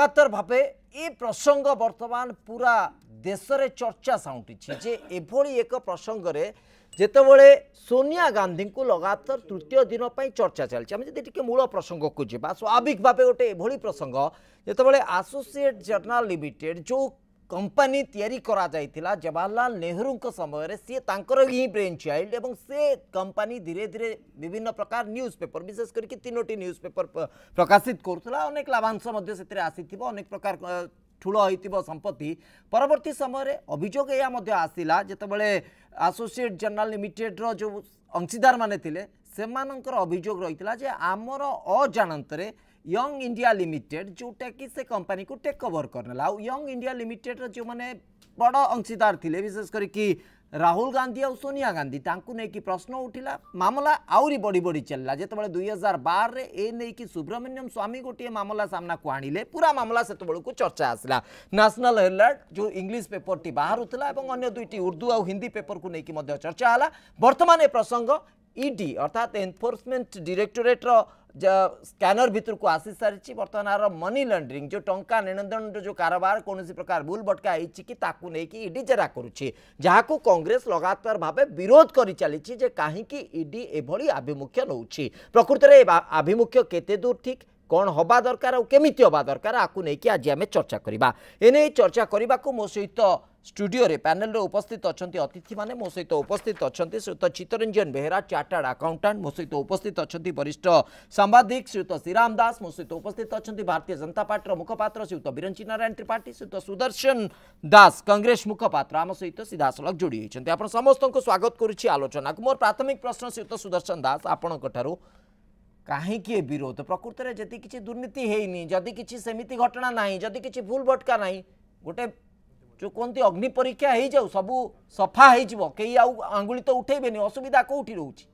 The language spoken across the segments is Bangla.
ଅପାତର ଭାବେ ଏ ପ୍ରସଙ୍ଗ ବର୍ତ୍ତମାନ ପୁରା ଦେଶରେ ଚର୍ଚ୍ଚା ସାଉଁଟିଛି ଯେ ଏଭଳି ଏକ ପ୍ରସଙ୍ଗରେ ଯେତେବେଳେ ସୋନିଆ ଗାନ୍ଧୀଙ୍କୁ ଲଗାତାର ତୃତୀୟ ଦିନ ପାଇଁ ଚର୍ଚ୍ଚା ଚାଲିଛି ଆମେ ଯଦି ଟିକେ ମୂଳ ପ୍ରସଙ୍ଗକୁ ଯିବା ସ୍ୱାଭାବିକ ଭାବେ ଗୋଟେ ଏଭଳି ପ୍ରସଙ୍ଗ ଯେତେବେଳେ ଆସୋସିଏଟ୍ ଜର୍ଣ୍ଣାଲ ଲିମିଟେଡ୍ ଯେଉଁ କମ୍ପାନୀ ତିଆରି କରାଯାଇଥିଲା ଜବାହରଲାଲ ନେହେରୁଙ୍କ ସମୟରେ ସିଏ ତାଙ୍କର ହିଁ ବ୍ରେନ୍ ଚାଇଲ୍ଡ ଏବଂ ସେ କମ୍ପାନୀ ଧୀରେ ଧୀରେ ବିଭିନ୍ନ ପ୍ରକାର ନ୍ୟୁଜ୍ ପେପର ବିଶେଷ କରିକି ତିନୋଟି ନ୍ୟୁଜ୍ ପେପର ପ୍ରକାଶିତ କରୁଥିଲା ଅନେକ ଲାଭାଂଶ ମଧ୍ୟ ସେଥିରେ ଆସିଥିବ ଅନେକ ପ୍ରକାର ଠୁଳ ହୋଇଥିବ ସମ୍ପତ୍ତି ପରବର୍ତ୍ତୀ ସମୟରେ ଅଭିଯୋଗ ଏହା ମଧ୍ୟ ଆସିଲା ଯେତେବେଳେ ଆସୋସିଏଟ୍ ଜେନେରାଲ୍ ଲିମିଟେଡ଼୍ର ଯେଉଁ ଅଂଶୀଦାରମାନେ ଥିଲେ ସେମାନଙ୍କର ଅଭିଯୋଗ ରହିଥିଲା ଯେ ଆମର ଅଜାଣତରେ यंग इंडिया लिमिटेड जोटा कि से कंपानी को टेक ओवर करने आउ इंडिया लिमिटेड जो मैंने बड़ अंशीदार थे विशेष करके राहुल गांधी और सोनिया गांधी ताकि प्रश्न उठिला मामला आहरी बढ़ी बढ़ी चलला जिते दुई हजार बार ए नहीं कि सुब्रमण्यम स्वामी गोटे मामला सामना को आणले पूरा मामला से बेलू चर्चा आसला न्यासनाल हेराल्ड जो इंग्लीश पेपर टी बाहर और अगर दुईट उर्दू आ हिंदी पेपर को लेकिन चर्चा है बर्तमान ए प्रसंग इडी e अर्थात एनफोर्समेंट डिरेक्टोरेट्र ସ୍କାନର ଭିତରକୁ ଆସିସାରିଛି ବର୍ତ୍ତମାନ ଆର ମନି ଲଣ୍ଡରିଂ ଯେଉଁ ଟଙ୍କା ନେଣଦେଣର ଯେଉଁ କାରବାର କୌଣସି ପ୍ରକାର ଭୁଲ ଭଟକା ହେଇଛି କି ତାକୁ ନେଇକି ଇଡି ଜେରା କରୁଛି ଯାହାକୁ କଂଗ୍ରେସ ଲଗାତାର ଭାବେ ବିରୋଧ କରି ଚାଲିଛି ଯେ କାହିଁକି ଇଡି ଏଭଳି ଆଭିମୁଖ୍ୟ ନେଉଛି ପ୍ରକୃତରେ ଆଭିମୁଖ୍ୟ କେତେ ଦୂର ଠିକ୍ କ'ଣ ହେବା ଦରକାର ଆଉ କେମିତି ହେବା ଦରକାର ଆକୁ ନେଇକି ଆଜି ଆମେ ଚର୍ଚ୍ଚା କରିବା ଏନେଇ ଚର୍ଚ୍ଚା କରିବାକୁ ମୋ ସହିତ ଷ୍ଟୁଡିଓରେ ପ୍ୟାନେଲରେ ଉପସ୍ଥିତ ଅଛନ୍ତି ଅତିଥିମାନେ ମୋ ସହିତ ଉପସ୍ଥିତ ଅଛନ୍ତି ଶ୍ରୀଯୁକ୍ତ ଚିତ୍ତରଞ୍ଜନ ବେହେରା ଚାର୍ଟାର୍ଡ ଆକାଉଣ୍ଟାଣ୍ଟ ମୋ ସହିତ ଉପସ୍ଥିତ ଅଛନ୍ତି ବରିଷ୍ଠ ସାମ୍ବାଦିକ ଶ୍ରୀଯୁକ୍ତ ଶ୍ରୀରାମ ଦାସ ମୋ ସହିତ ଉପସ୍ଥିତ ଅଛନ୍ତି ଭାରତୀୟ ଜନତା ପାର୍ଟିର ମୁଖପାତ୍ର ଶ୍ରୀଯୁକ୍ତ ବିରଞ୍ଚି ନାରାୟଣ ତ୍ରିପାଠୀ ଶ୍ରୀଯୁକ୍ତ ସୁଦର୍ଶନ ଦାସ କଂଗ୍ରେସ ମୁଖପାତ୍ର ଆମ ସହିତ ସିଧାସଳଖ ଯୋଡ଼ି ହୋଇଛନ୍ତି ଆପଣ ସମସ୍ତଙ୍କୁ ସ୍ୱାଗତ କରୁଛି ଆଲୋଚନାକୁ ମୋର ପ୍ରାଥମିକ ପ୍ରଶ୍ନ ଶ୍ରୀଯୁକ୍ତ ସୁଦର୍ଶନ ଦାସ ଆପଣଙ୍କଠାରୁ कहीं विरोध प्रकृत में जी कि दुर्नीति होनी जदि किसी सेमती घटना ना जदि किसी भूल भटका ना गोटे जो कहते अग्नि परीक्षा हो जाऊ सब सफा हो आंगुत तो उठे असुविधा कौटी रोच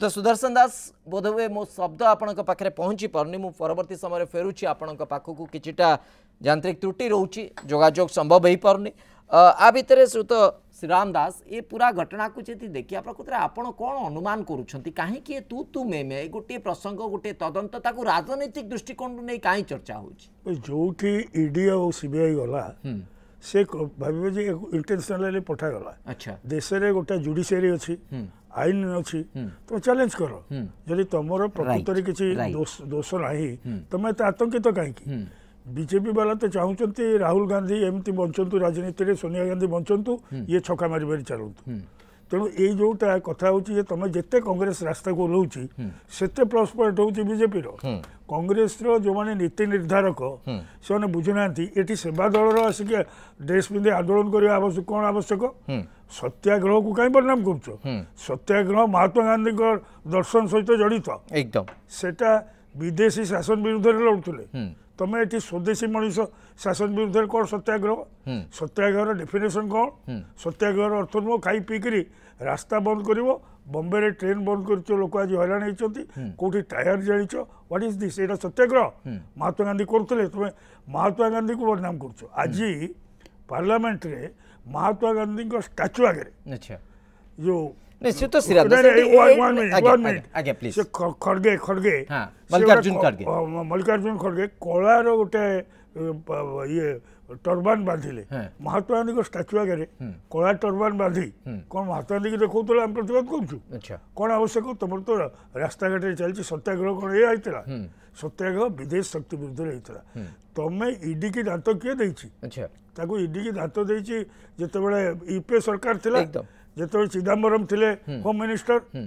तो सुदर्शन दास बोध हुए मो शब्द आपंपे पहुँची समय फेरुच्छी आपण को किटा जांत्रिक त्रुटि रोचे जोजोग संभव हो पार नहीं भितर श्रीराम दास ये पूरा घटना को जी देखिए प्रकृत आप अनुमान करूँ कहीं तु तु मे मे गोटे प्रसंग गोटे तदंत राजनैतिक दृष्टिकोण नहीं कहीं चर्चा हो जो इडी और सी आई गला से भावे इंटेनसनाल पठागला अच्छा देश में गोटे जुडिसीयरी अच्छी आईन अच्छी तुम चैलेंज कर जदि तुम प्रकृत किसी दोष ना तुम्हें तो तो आतंकित कहीं ବିଜେପି ବାଲା ତ ଚାହୁଁଛନ୍ତି ରାହୁଲ ଗାନ୍ଧୀ ଏମିତି ବଞ୍ଚନ୍ତୁ ରାଜନୀତିରେ ସୋନିଆ ଗାନ୍ଧୀ ବଞ୍ଚନ୍ତୁ ଇଏ ଛକା ମାରି ମାରି ଚାଲନ୍ତୁ ତେଣୁ ଏଇ ଯେଉଁଟା କଥା ହେଉଛି ଯେ ତମେ ଯେତେ କଂଗ୍ରେସ ରାସ୍ତାକୁ ଓହ୍ଲଉଛି ସେତେ ପ୍ଲସ୍ ପଏଣ୍ଟ ହେଉଛି ବିଜେପିର କଂଗ୍ରେସର ଯେଉଁମାନେ ନୀତି ନିର୍ଦ୍ଧାରକ ସେମାନେ ବୁଝୁନାହାନ୍ତି ଏଠି ସେବା ଦଳର ଆସିକି ଡ୍ରେସ୍ ପିନ୍ଧି ଆନ୍ଦୋଳନ କରିବା ଆବଶ୍ୟକ କ'ଣ ଆବଶ୍ୟକ ସତ୍ୟାଗ୍ରହକୁ କାହିଁ ପରିଣାମ କରୁଛ ସତ୍ୟାଗ୍ରହ ମହାତ୍ମା ଗାନ୍ଧୀଙ୍କ ଦର୍ଶନ ସହିତ ଜଡ଼ିତ ସେଟା ବିଦେଶୀ ଶାସନ ବିରୁଦ୍ଧରେ ଲଢ଼ୁଥିଲେ તમે એથી સ્વદેશી મળીશો શાસન વિરુદ્ધ કોણ સત્યાગ્રહ સત્યાગ્રહનો ડેફિનેશન કોણ સત્યાગ્રહનો અર્થ નુહ ખાઈ પી કરી ରାସ୍ତା ବନ୍ଦ କରିବ ବମ୍ବେରେ ଟ୍ରେନ୍ ବନ୍ଦ କରିଛ ଲୋକ ଆଜି ହଇରାଣ ହେଇଛନ୍ତି କେଉଁଠି ଟାୟାର ଜାଳିଛ ହ୍ୱାଟ୍ ଇଜ୍ ଦିସ୍ ଏଇଟା ସତ୍ୟାଗ୍ରହ ମହାତ୍ମା ଗାନ୍ଧୀ କରୁଥିଲେ ତୁମେ ମହାତ୍ମା ଗାନ୍ଧୀକୁ ବଦନାମ କରୁଛ ଆଜି ପାର୍ଲାମେଣ୍ଟରେ ମହାତ୍ମା ଗାନ୍ଧୀଙ୍କ ଷ୍ଟାଚ୍ୟୁ ଆଗରେ ଯେଉଁ निश्चित Siddharth one minute one minute please ସେ ଖଡ଼ଗେ ଖଡ଼ଗେ ହଁ ମଲ୍ଲିକାର୍ଜୁନ ଖଡ଼ଗେ ମଲ୍ଲିକାର୍ଜୁନ ଖଡ଼ଗେ କଳାର ଗୋଟେ ଇଏ ଟର୍ବାନ୍ ବାନ୍ଧିଲେ ମହାତ୍ମା ଗାନ୍ଧୀଙ୍କ ଷ୍ଟାଚ୍ୟୁ ଆଗରେ କଳା ଟର୍ବାନ୍ ବାନ୍ଧି କ'ଣ ମହାତ୍ମା ଗାନ୍ଧୀକି ଦେଖାଉଥିଲେ ଆମେ ପ୍ରତିବାଦ କରୁଛୁ କ'ଣ ଆବଶ୍ୟକ ତମର ତ ରାସ୍ତାଘାଟରେ ଚାଲିଛି ସତ୍ୟାଗ୍ରହ କ'ଣ ଏଇଆ ହେଇଥିଲା ସତ୍ୟାଗ୍ରହ ବିଦେଶ ଶକ୍ତି ବିରୁଦ୍ଧରେ ହେଇଥିଲା ତମେ ଇଡିକି ଦାନ୍ତ କିଏ ଦେଇଛି ତାକୁ ଇଡିକି ଦାନ୍ତ ଦେଇଛି ଯେତେବେଳେ ୟୁପିଏ ସରକାର ଥିଲା ଯେତେବେଳେ ଚିଦାମ୍ବରମ୍ ଥିଲେ ହୋମ୍ ମିନିଷ୍ଟର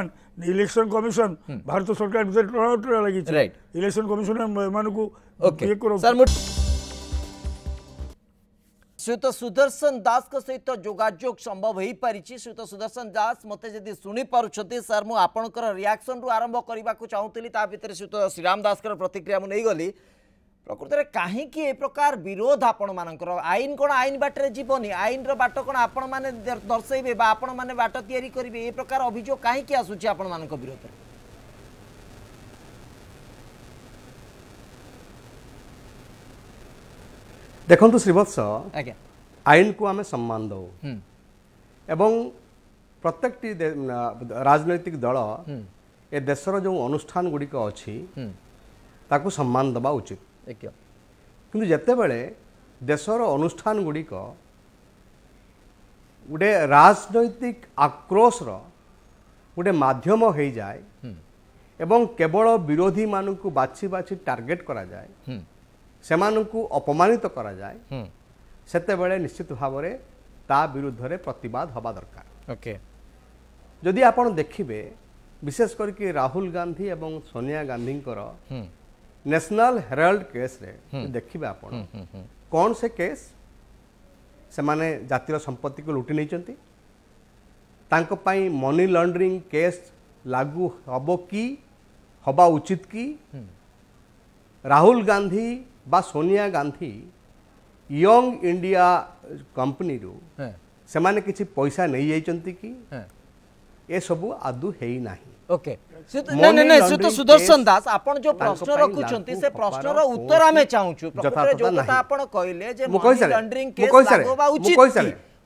ବର୍ତ୍ତମାନ ଇଲେକ୍ସନ କମିଶନ ଭାରତ ସରକାର ଭିତରେ ଟଣାଓଟରେ ଲାଗିଛି ଇଲେକ୍ସନ କମିଶନ ଏମାନଙ୍କୁ श्रीयुत सुदर्शन दास सहित जोजोग सम्भव हुन्छ श्रीयुत सुदर्शन दास मते जति सर म आपणको रियाक्सन रु आरम्भ गरेको चाहँदै ता भित्र श्रीयुत श्रीराम दासको प्रतिक्रिया म नैगली প্রকৃতরে কাহিকি এ প্রকার বিরোধ আপনার আইন কোণ আইন বাটরে যাবনি আইনর বাট কোণ আপনার দর্শাইবে বা আপনার বাট তৈরি করবে এ প্রকার অভিযোগ কাহিকি আসুচি আপনার বিরোধে ଦେଖନ୍ତୁ ଶ୍ରୀବତ୍ସ ଆଇନକୁ ଆମେ ସମ୍ମାନ ଦେଉ ଏବଂ ପ୍ରତ୍ୟେକଟି ରାଜନୈତିକ ଦଳ ଏ ଦେଶର ଯେଉଁ ଅନୁଷ୍ଠାନ ଗୁଡ଼ିକ ଅଛି ତାକୁ ସମ୍ମାନ ଦେବା ଉଚିତ ଏକ କିନ୍ତୁ ଯେତେବେଳେ ଦେଶର ଅନୁଷ୍ଠାନ ଗୁଡ଼ିକ ଗୋଟେ ରାଜନୈତିକ ଆକ୍ରୋଶର ଗୋଟେ ମାଧ୍ୟମ ହୋଇଯାଏ ଏବଂ କେବଳ ବିରୋଧୀମାନଙ୍କୁ ବାଛି ବାଛି ଟାର୍ଗେଟ୍ କରାଯାଏ ସେମାନଙ୍କୁ ଅପମାନିତ କରାଯାଏ ସେତେବେଳେ ନିଶ୍ଚିତ ଭାବରେ ତା ବିରୁଦ୍ଧରେ ପ୍ରତିବାଦ ହେବା ଦରକାର ଓକେ ଯଦି ଆପଣ ଦେଖିବେ ବିଶେଷ କରିକି ରାହୁଲ ଗାନ୍ଧୀ ଏବଂ ସୋନିଆ ଗାନ୍ଧୀଙ୍କର नेशनल हेराल्ड केस रे हम्म। देखिबे आपण हम्म, हम्म, कौन से केस से माने जातिर संपत्ति को लुटि नहीं तांको पाई मनी लॉन्ड्रिंग केस लागू हम कि हवा उचित कि राहुल गांधी बा Sonia Gandhi Young India company रु से माने किसी पैसा नहीं जाती कि ये सब आदू है ही ઓકે ના ના ના સુત સુદર્શન દાસ આપણ જો પ્રશ્ન રખુચંતી સે પ્રશ્નર ઉત્તર અમે ચાહુંଛୁ પ્રકૃତରେ જો କଥା આપણ କହିଲେ જે મની લଣ୍ଡରିଂ કેસ લાગવા ઉચિત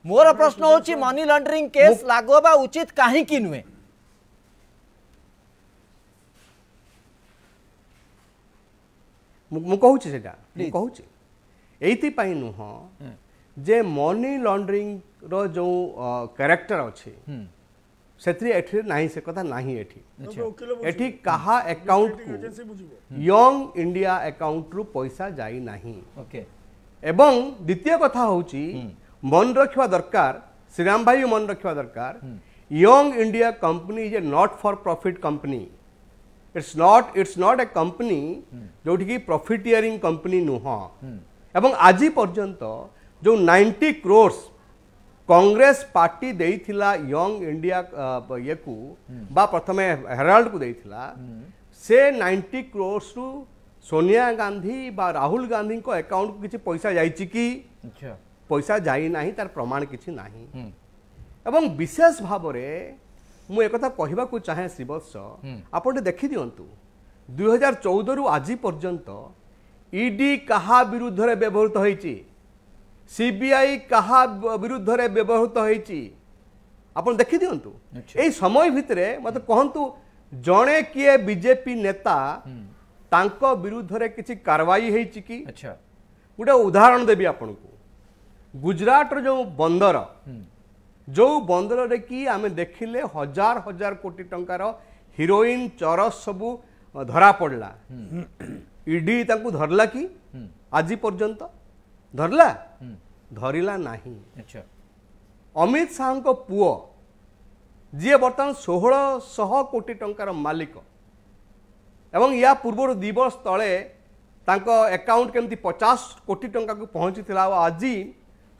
ମୋର ପ୍ରଶ୍ନ ହେଉଛି ମନି ଲଣ୍ଡରିଂ କେସ୍ ଲାଗୁ ହେବା ଉଚିତ କାହିଁକି ନୁହେଁ ମୁଁ କହୁଛି ସେଇଟା ମୁଁ କହୁଛି ଏଇଥିପାଇଁ ନୁହଁ ଯେ ମନି ଲଣ୍ଡରିଂର ଯେଉଁ କ୍ୟାରେକ୍ଟର ଅଛି से इंडिया एकाउंट रु मन रखा दरकार श्रीराम भाई मन रखा दरकार Young India company is a not for profit company it's not it's not a company जो प्रॉफिट इयरिंग कंपनी नुह आज पर्यंत जो 90 क्रोर्स কংগ্রেস পার্টি দেইথিলা ইয়ং ইন্ডিয়া ইয়েকু বা প্রথমে হেরাল্ডকু দেইথিলা সে 90 ক্রোর্স রু সোনিয়া গান্ধী বা রাহুল গান্ধীଙ୍କ আকাউন্ট কিছু পয়সা যাইছি কি আচ্ছা পয়সা যাই নাহি তার প্রমাণ কিছু নাহি এবং বিশেষ ভাবরে মু একথা কহিবাকু চাহে শ্রীবৎস আপনটি দেখি দিয়ন্তু 2014 রু আজি পর্যন্ত ইডি কাহা বিরুদ্ধে ব্যবহৃত হইছি সিবিআই কাহা বিরুদ্ধে ব্যবহৃত হয়েছি আপনার দেখি দিও আচ্ছা। এই সময় ভিতরে মতো কহতু জনে কি বিজেপি নেতা তাঙ্ক বিরুদ্ধে কিছু কারবাই হয়েছি কি গোটে উদাহরণ দেবি আপনার গুজরাটর যে বন্দর যে বন্দরের কি আমি দেখিলে হাজার হাজার কোটি টঙ্কার হিরোইন চরস সবু ধরা পড়লা ইডি তাঁকু ধরলা কি আজি পর্যন্ত ଧରିଲା ଧରିଲା ନାହିଁ ଅମିତ ଶାହଙ୍କ ପୁଅ ଯିଏ ବର୍ତ୍ତମାନ ଷୋହଳଶହ କୋଟି ଟଙ୍କାର ମାଲିକ ଏବଂ ୟା ପୂର୍ବରୁ ଦୁଇ ବର୍ଷ ତଳେ ତାଙ୍କ ଆକାଉଣ୍ଟ କେମିତି ପଚାଶ କୋଟି ଟଙ୍କାକୁ ପହଞ୍ଚିଥିଲା ଆଉ ଆଜି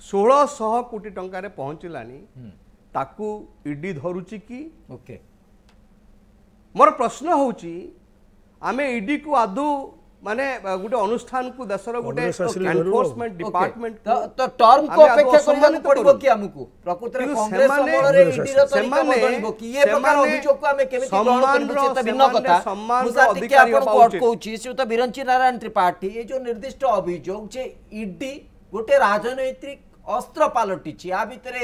ଷୋହଳଶହ କୋଟି ଟଙ୍କାରେ ପହଞ୍ଚିଲାଣି ତାକୁ ଇଡି ଧରୁଛି କି ଓକେ ମୋର ପ୍ରଶ୍ନ ହେଉଛି ଆମେ ଇଡିକୁ ଆଦୌ মানে ଗୋଟେ ଅନୁଷ୍ଠାନକୁ ଦେଶର ଗୋଟେ ଏନଫୋର୍ସମେଣ୍ଟ ଡିପାର୍ଟମେଣ୍ଟ ତ ଟର୍ମକୁ ଅପେକ୍ଷା କରିବାକୁ ପଡିବ କି ଆମକୁ ପ୍ରକୃତରେ କଂଗ୍ରେସ ଅମଳରେ ଇଡିର ତରିକା ବଦଳିବ କି ଏ ପ୍ରକାର ଅଭିଯୋଗକୁ ଆମେ କେମିତି ଗ୍ରହଣ କରିବୁ ସେ ତ ଭିନ୍ନ କଥା ମୁଁ ସାର୍ ଟିକେ ଆପଣଙ୍କୁ ଅଟକଉଛି ଶ୍ରୀଯୁକ୍ତ ବିରଞ୍ଚି ନାରାୟଣ ତ୍ରିପାଠୀ ଏ ଯେଉଁ ନିର୍ଦ୍ଦିଷ୍ଟ ଅଭିଯୋଗ ଯେ ଇଡି ଗୋଟେ ରାଜନୈତିକ ଅସ୍ତ୍ର ପାଲଟିଛି ଆ ଭିତରେ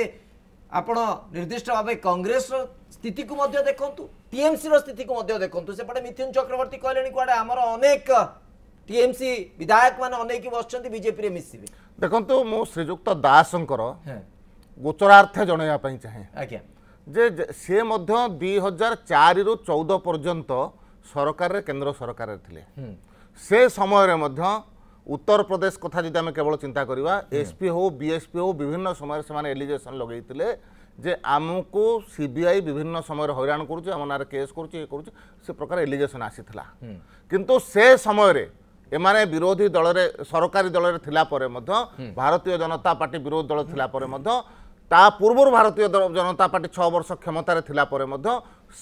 ଆପଣ ନିର୍ଦ୍ଦିଷ୍ଟ ଭାବେ କଂଗ୍ରେସର ସ୍ଥିତିକୁ ମଧ୍ୟ ଦେଖନ୍ତୁ ଟିଏମ୍ସିର ସ୍ଥିତିକୁ ମଧ୍ୟ ଦେଖନ୍ତୁ ସେପଟେ ମିଥୁନ ଚକ୍ରବର୍ତ୍ତୀ କହିଲେଣି କୁଆଡ଼େ ଆମର ଅନେକ টিএমসি বিধায়ক মানে অনেক বসছেন বিজেপি মিশবে দেখুন মু শ্রীযুক্ত দাসঙ্কর গোচরার্থে জনাইবা চাহে আজ্ঞা যে সে মধ্য দুই হাজার চারি রু চৌদ পর্যন্ত সরকারের কেন্দ্র সরকারের থিলে সে সময়ের মধ্য উত্তরপ্রদেশ কথা যদি আমি কেবল চিন্তা করা এসপি হো বিএসপি হো বিভিন্ন সময় সে এলিগেসন লগাইলে যে আমকু সিবিআই বিভিন্ন সময়ের হইরাণ করছে আমার কেস করছে ইয়ে করছে সে প্রকার এলিগেসন আসিলা কিন্তু সে সময়ের এমানে বিরোধী দলরে সরকারি দলরে থিলা পরে মধ্য ভারতীয় জনতা পার্টি বিরোধী দল থিলা পরে মধ্য তা পূর্ব ভারতীয় জনতা পার্টি ছ বর্ষ ক্ষমতারে থিলা পরে মধ্য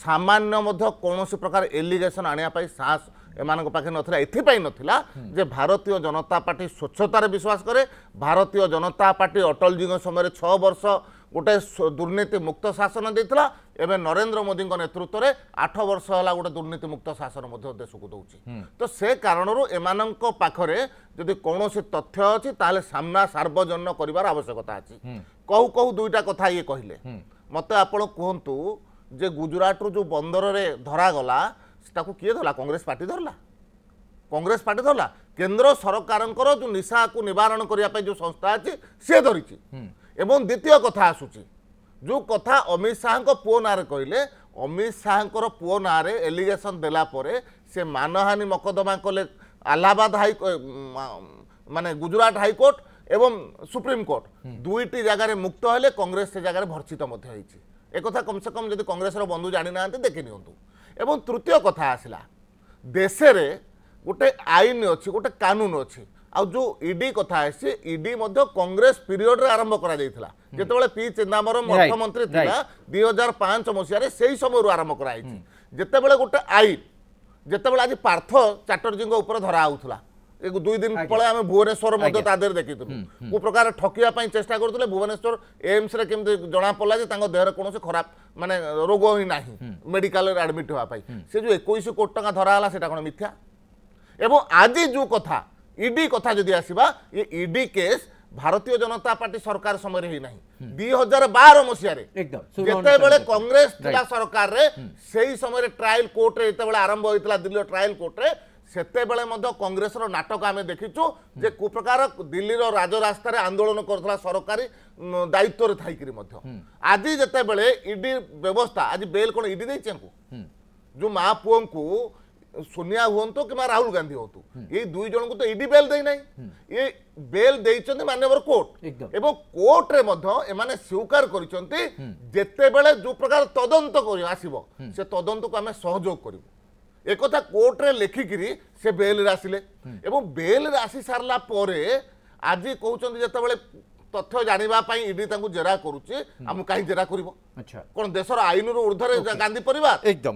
সামান্য মধ্য কোনসি প্রকার এলিগেশন আনিয়া পাই সাহস এমানক পাখে নথিলা এথিপাই নথিলা যে ভারতীয় জনতা পার্টি স্বচ্ছতার বিশ্বাস করে ভারতীয় জনতা পার্টি অটলজীঙ্ সময় ছ বর্ষ ଗୋଟେ ଦୁର୍ନୀତି ମୁକ୍ତ ଶାସନ ଦେଇଥିଲା ଏବେ ନରେନ୍ଦ୍ର ମୋଦିଙ୍କ ନେତୃତ୍ୱରେ ଆଠ ବର୍ଷ ହେଲା ଗୋଟେ ଦୁର୍ନୀତି ମୁକ୍ତ ଶାସନ ମଧ୍ୟ ଦେଶକୁ ଦେଉଛି ତ ସେ କାରଣରୁ ଏମାନଙ୍କ ପାଖରେ ଯଦି କୌଣସି ତଥ୍ୟ ଅଛି ତାହେଲେ ସାମ୍ନା ସାର୍ବଜନୀନ କରିବାର ଆବଶ୍ୟକତା ଅଛି କହୁ କହୁ ଦୁଇଟା କଥା ଇଏ କହିଲେ ମୋତେ ଆପଣ କୁହନ୍ତୁ ଯେ ଗୁଜୁରାଟରୁ ଯେଉଁ ବନ୍ଦରରେ ଧରାଗଲା ତାକୁ କିଏ ଧରିଲା କଂଗ୍ରେସ ପାର୍ଟି ଧରିଲା କଂଗ୍ରେସ ପାର୍ଟି ଧରିଲା କେନ୍ଦ୍ର ସରକାରଙ୍କର ଯେଉଁ ନିଶାକୁ ନିବାରଣ କରିବା ପାଇଁ ଯେଉଁ ସଂସ୍ଥା ଅଛି ସିଏ ଧରିଛି এবং দ্বিতীয় কথা আসুচি যে কথা অমিত শাহଙ୍କ পুଅ নাଁରେ କହିଲେ অমিত শাহଙ୍କର ପୁଅ ନାଁରେ ଏଲିଗେସନ୍ ଦେଲା ପରେ ସେ ମାନହାନି ମକଦ୍ଦମା କଲେ ଆହ୍ଲାବାଦ ହାଇ ମାନେ ଗୁଜୁରାଟ ହାଇକୋର୍ଟ ଏବଂ ସୁପ୍ରିମକୋର୍ଟ ଦୁଇଟି ଜାଗାରେ ମୁକ୍ତ ହେଲେ କଂଗ୍ରେସ ସେ ଜାଗାରେ ଭର୍ଚ୍ଚିତ ମଧ୍ୟ ହେଇଛି একথা কমসে কম যদি কংগ্রেসর বন্ধু জানি না দেখি নিহতু এবং তৃতীয় কথা আসলা দেশের গোটে আইন অছি গোটে কানুন অছি ଆଉ ଯେଉଁ ଇଡି କଥା ଆସିଛି ଇଡି ମଧ୍ୟ କଂଗ୍ରେସ ପିରିୟଡରେ ଆରମ୍ଭ କରାଯାଇଥିଲା ଯେତେବେଳେ ପି ଚିଦାମ୍ବରମ୍ ଅର୍ଥମନ୍ତ୍ରୀ ଥିଲା ଦୁଇ ହଜାର ପାଞ୍ଚ ମସିହାରେ ସେହି ସମୟରୁ ଆରମ୍ଭ କରାଯାଇଛି ଯେତେବେଳେ ଗୋଟେ ଆଇନ ଯେତେବେଳେ ଆଜି ପାର୍ଥ ଚାଟର୍ଜୀଙ୍କ ଉପରେ ଧରା ହେଉଥିଲା ଦୁଇ ଦିନ ତଳେ ଆମେ ଭୁବନେଶ୍ୱର ମଧ୍ୟ ତା ଦେହରେ ଦେଖିଥିଲୁ କେଉଁ ପ୍ରକାର ଠକିବା ପାଇଁ ଚେଷ୍ଟା କରୁଥିଲେ ଭୁବନେଶ୍ୱର ଏମ୍ସରେ କେମିତି ଜଣାପଡ଼ିଲା ଯେ ତାଙ୍କ ଦେହରେ କୌଣସି ଖରାପ ମାନେ ରୋଗ ହିଁ ନାହିଁ ମେଡିକାଲରେ ଆଡ଼ମିଟ୍ ହେବା ପାଇଁ ସେ ଯେଉଁ ଏକୋଇଶ କୋଟି ଟଙ୍କା ଧରା ହେଲା ସେଇଟା କ'ଣ ମିଥ୍ୟା ଏବଂ ଆଜି ଯେଉଁ କଥା ইডি কথা যদি আসবা এ ইডি কেস ভারতীয় জনতা পার্টি সরকার সময় হয়ে না দুই হাজার বার মশিয়ারে যেতবে কংগ্রেস লা সরকার সেই সময় ট্রায়াল কোর্টরে যেতবে আরম্ভ হয়েছিল দিল্লি ট্রায়াল কোর্টরে সেতবে কংগ্রেসর নাটক আমি দেখিছু যে কোপ্রকার দিল্লির রাজরাস্তার আন্দোলন করুলা সরকারি দায়িত্বরে থাইকি আজি যেতবে ইডি ব্যবস্থা আজ বেল কোণ ইডি দিয়েছে যে মা পুয়া সোনিয়া হুয়ন্তু কিংবা রাহুল গান্ধী হুঁতু এই দুই জনক তো ইডি বেল দেই না এ বেল দিয়েছেন মানবর কোর্ট এবং কোর্টরে মধ্যে এমানে স্বীকার করেছেন যেতবে যে প্রকার তদন্ত আসব সে তদন্তকে আমি সহযোগ করবু একথা কোর্টরে লেখিকি সে বেলরে আসলে এবং বেলরে আসি সারা পরে আজি কৌন যেতবে তথ্য জাঁয়া ইডি তাঁর জেরা করুছে আমি কাহি জেরা করব কোণ দেশের আইনর ঊর্ধ্বরে গান্ধী পরিবার একদম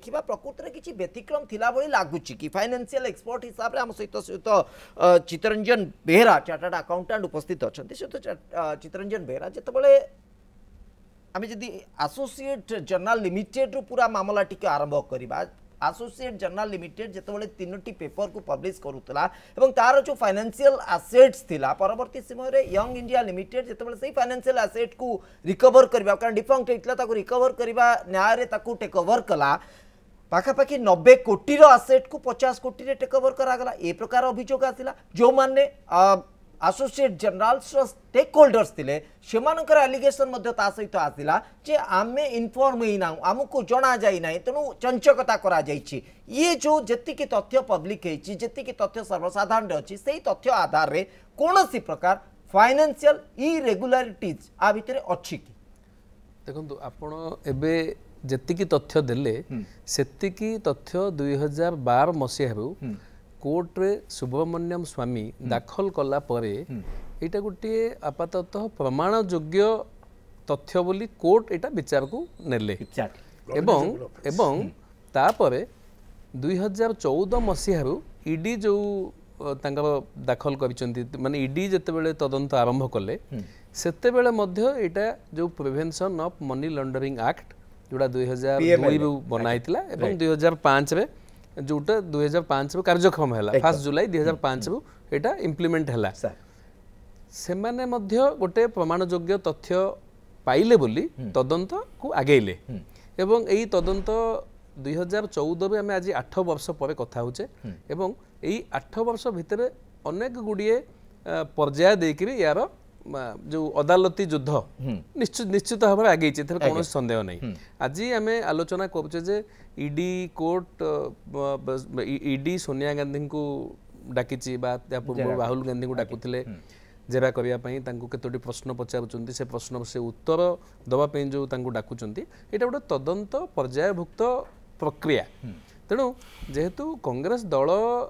देखा प्रकृत में किसी व्यतिक्रम थी लगुच कि फाइनान्सीआल एक्सपर्ट हिसाब से आम सहित सहित चितरंजन बेहरा चार्टार्ड आकाउंटाट उपस्थित अच्छा सहित चितरंजन बेहरा जितेबाला आम जदि आसोसीएट जर्नाल लिमिटेड पूरा मामला टी आरंभ करवा आसोसीएट जर्नाल लिमिटेड जितेबाला तीनो पेपर को पब्लिश करूला तार जो फाइनान्सीआल आसेट्स थी परवर्त समय यंग इंडिया लिमिटेड जितेबाला से फाइनान्सीआल आसेट को रिकवर करवा कारण डिफंक्ट होता रिकवर करवा न्याय टेकओवर कला পাখাপাখি নবে কোটির আসেটকু পচাশ কোটিরে টেকওভর করা এ প্রকার অভিযোগ আসা যে আসোসিয়েট জেনারেলসর ষ্টেক হোল্ডর্স লে সে আলিগেসন তা সহিত আসা যে আমি ইনফর্ম হই না আমি জনা যাই না তেমন চঞ্চকতা করা যাইছি ইয়ে যে যেতিকি তথ্য পব্লিক হয়েছি যেতিকি তথ্য সর্বসাধারণ অছি সেই তথ্য আধারে কোণী প্রকার ফাইনান্সিয়াল ইরেগুলারিটিজ আ ভিতরে অছি কি দেখুন আপনার এবে ଯେତିକି ତଥ୍ୟ ଦେଲେ ସେତିକି ତଥ୍ୟ ଦୁଇହଜାର ବାର ମସିହାରୁ କୋର୍ଟରେ ସୁବ୍ରମଣ୍ୟମ ସ୍ୱାମୀ ଦାଖଲ କଲା ପରେ ଏଇଟା ଗୋଟିଏ ଆପାତତଃ ପ୍ରମାଣ ଯୋଗ୍ୟ ତଥ୍ୟ ବୋଲି କୋର୍ଟ ଏଇଟା ବିଚାରକୁ ନେଲେ ଏବଂ ଏବଂ ତାପରେ ଦୁଇହଜାର ଚଉଦ ମସିହାରୁ ଇଡି ଯେଉଁ ତାଙ୍କର ଦାଖଲ କରିଛନ୍ତି ମାନେ ଇଡି ଯେତେବେଳେ ତଦନ୍ତ ଆରମ୍ଭ କଲେ ସେତେବେଳେ ମଧ୍ୟ ଏଇଟା ଯେଉଁ prevention of money laundering act ଯେଉଁଟା ଦୁଇ ହଜାର ଦୁଇ ବନା ହେଇଥିଲା ଏବଂ ଦୁଇ ହଜାର ପାଞ୍ଚରେ ଯେଉଁଟା ଦୁଇ ହଜାର ପାଞ୍ଚରୁ କାର୍ଯ୍ୟକ୍ଷମ ହେଲା ଫାର୍ଷ୍ଟ ଜୁଲାଇ ଦୁଇ ହଜାର ପାଞ୍ଚରୁ ଏଇଟା ଇମ୍ପ୍ଲିମେଣ୍ଟ ହେଲା ସେମାନେ ମଧ୍ୟ ଗୋଟେ ପ୍ରମାଣଯୋଗ୍ୟ ତଥ୍ୟ ପାଇଲେ ବୋଲି ତଦନ୍ତକୁ ଆଗେଇଲେ ଏବଂ ଏଇ ତଦନ୍ତ ଦୁଇ ହଜାର ଚଉଦରେ ଆମେ ଆଜି ଆଠ ବର୍ଷ ପରେ କଥା ହେଉଛେ ଏବଂ ଏଇ ଆଠ ବର୍ଷ ଭିତରେ ଅନେକ ଗୁଡ଼ିଏ ପର୍ଯ୍ୟାୟ ଦେଇକରି ଏହାର ଯେଉଁ ଅଦାଲତୀ ଯୁଦ୍ଧ ନିଶ୍ଚିତ ଭାବରେ ଆଗେଇଛି ଏଥିରେ କୌଣସି ସନ୍ଦେହ ନାହିଁ ଆଜି ଆମେ ଆଲୋଚନା କରୁଛେ ଯେ ଇଡି କୋର୍ଟ ଇଡି ସୋନିଆ ଗାନ୍ଧୀଙ୍କୁ ଡାକିଛି ବା ତା ପୂର୍ବରୁ ରାହୁଲ ଗାନ୍ଧୀଙ୍କୁ ଡାକୁଥିଲେ ଜେରା କରିବା ପାଇଁ ତାଙ୍କୁ କେତୋଟି ପ୍ରଶ୍ନ ପଚାରୁଛନ୍ତି ସେ ପ୍ରଶ୍ନ ସେ ଉତ୍ତର ଦେବା ପାଇଁ ଯେଉଁ ତାଙ୍କୁ ଡାକୁଛନ୍ତି ଏଇଟା ଗୋଟେ ତଦନ୍ତ ପର୍ଯ୍ୟାୟଭୁକ୍ତ ପ୍ରକ୍ରିୟା ତେଣୁ ଯେହେତୁ କଂଗ୍ରେସ ଦଳ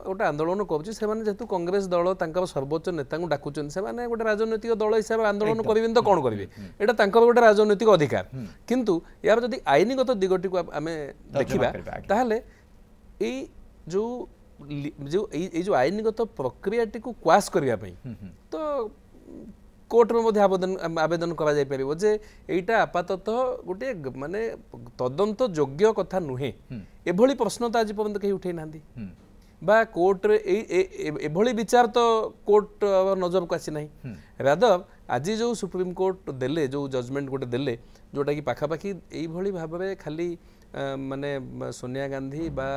ଗୋଟେ ଆନ୍ଦୋଳନ କରୁଛି ସେମାନେ ଯେହେତୁ କଂଗ୍ରେସ ଦଳ ତାଙ୍କର ସର୍ବୋଚ୍ଚ ନେତାଙ୍କୁ ଡାକୁଛନ୍ତି ସେମାନେ ଗୋଟେ ରାଜନୈତିକ ଦଳ ହିସାବରେ ଆନ୍ଦୋଳନ କରିବେନି ତ କ'ଣ କରିବେ ଏଇଟା ତାଙ୍କର ଗୋଟେ ରାଜନୈତିକ ଅଧିକାର କିନ୍ତୁ ଏହାର ଯଦି ଆଇନଗତ ଦିଗଟିକୁ ଆମେ ଦେଖିବା ତାହେଲେ ଏଇ ଯେଉଁ ଯେଉଁ ଏଇ ଯେଉଁ ଆଇନଗତ ପ୍ରକ୍ରିୟାଟିକୁ କ୍ୱାସ୍ କରିବା ପାଇଁ ତ କୋର୍ଟର ମଧ୍ୟ ଆବେଦନ ଆବେଦନ କରାଯାଇପାରିବ ଯେ ଏଇଟା ଆପାତତଃ ଗୋଟିଏ ମାନେ ତଦନ୍ତ ଯୋଗ୍ୟ କଥା ନୁହେଁ ଏଭଳି ପ୍ରଶ୍ନ ତ ଆଜି ପର୍ଯ୍ୟନ୍ତ କେହି ଉଠେଇ ନାହାନ୍ତି ବା କୋର୍ଟରେ ଏଇ ଏଭଳି ବିଚାର ତ କୋର୍ଟ ନଜରକୁ ଆସିନାହିଁ ରାଦବ ଆଜି ଯେଉଁ ସୁପ୍ରିମକୋର୍ଟ ଦେଲେ ଯେଉଁ ଜଜମେଣ୍ଟ ଗୋଟେ ଦେଲେ ଯେଉଁଟାକି ପାଖାପାଖି ଏଇଭଳି ଭାବରେ ଖାଲି ମାନେ ସୋନିଆ ଗାନ୍ଧୀ ବା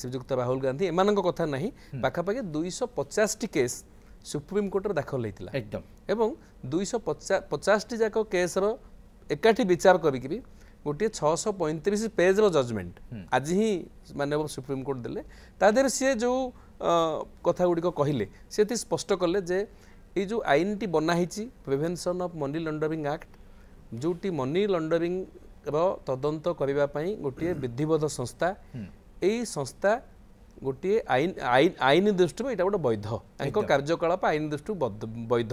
ଶ୍ରୀଯୁକ୍ତ ରାହୁଲ ଗାନ୍ଧୀ ଏମାନଙ୍କ କଥା ନାହିଁ ପାଖାପାଖି ଦୁଇଶହ ପଚାଶଟି କେସ୍ ସୁପ୍ରିମକୋର୍ଟରେ ଦାଖଲ ହେଇଥିଲା ଏକଦମ ଏବଂ ଦୁଇଶହ ପଚାଶଟି ଯାକ କେସ୍ର ଏକାଠି ବିଚାର କରିକି ଗୋଟିଏ ଛଅଶହ ପଇଁତିରିଶ ପେଜ୍ର ଜଜ୍ମେଣ୍ଟ ଆଜି ହିଁ ମାନେ ସୁପ୍ରିମକୋର୍ଟ ଦେଲେ ତା ଦେହରେ ସିଏ ଯେଉଁ କଥାଗୁଡ଼ିକ କହିଲେ ସେ ଏତି ସ୍ପଷ୍ଟ କଲେ ଯେ ଏଇ ଯେଉଁ ଆଇନଟି ବନା ହେଇଛି prevention of money laundering act ଯେଉଁଟି ମନି ଲଣ୍ଡରିଂର ତଦନ୍ତ କରିବା ପାଇଁ ଗୋଟିଏ ବିଧିବଦ୍ଧ ସଂସ୍ଥା ଏଇ ସଂସ୍ଥା ଗୋଟିଏ ଆଇନ ଆଇନ ଆଇନ ଦୃଷ୍ଟିରୁ ଏଇଟା ଗୋଟେ ବୈଧ ୟାଙ୍କ କାର୍ଯ୍ୟକଳାପ ଆଇନ ଦୃଷ୍ଟିରୁ ବୈଧ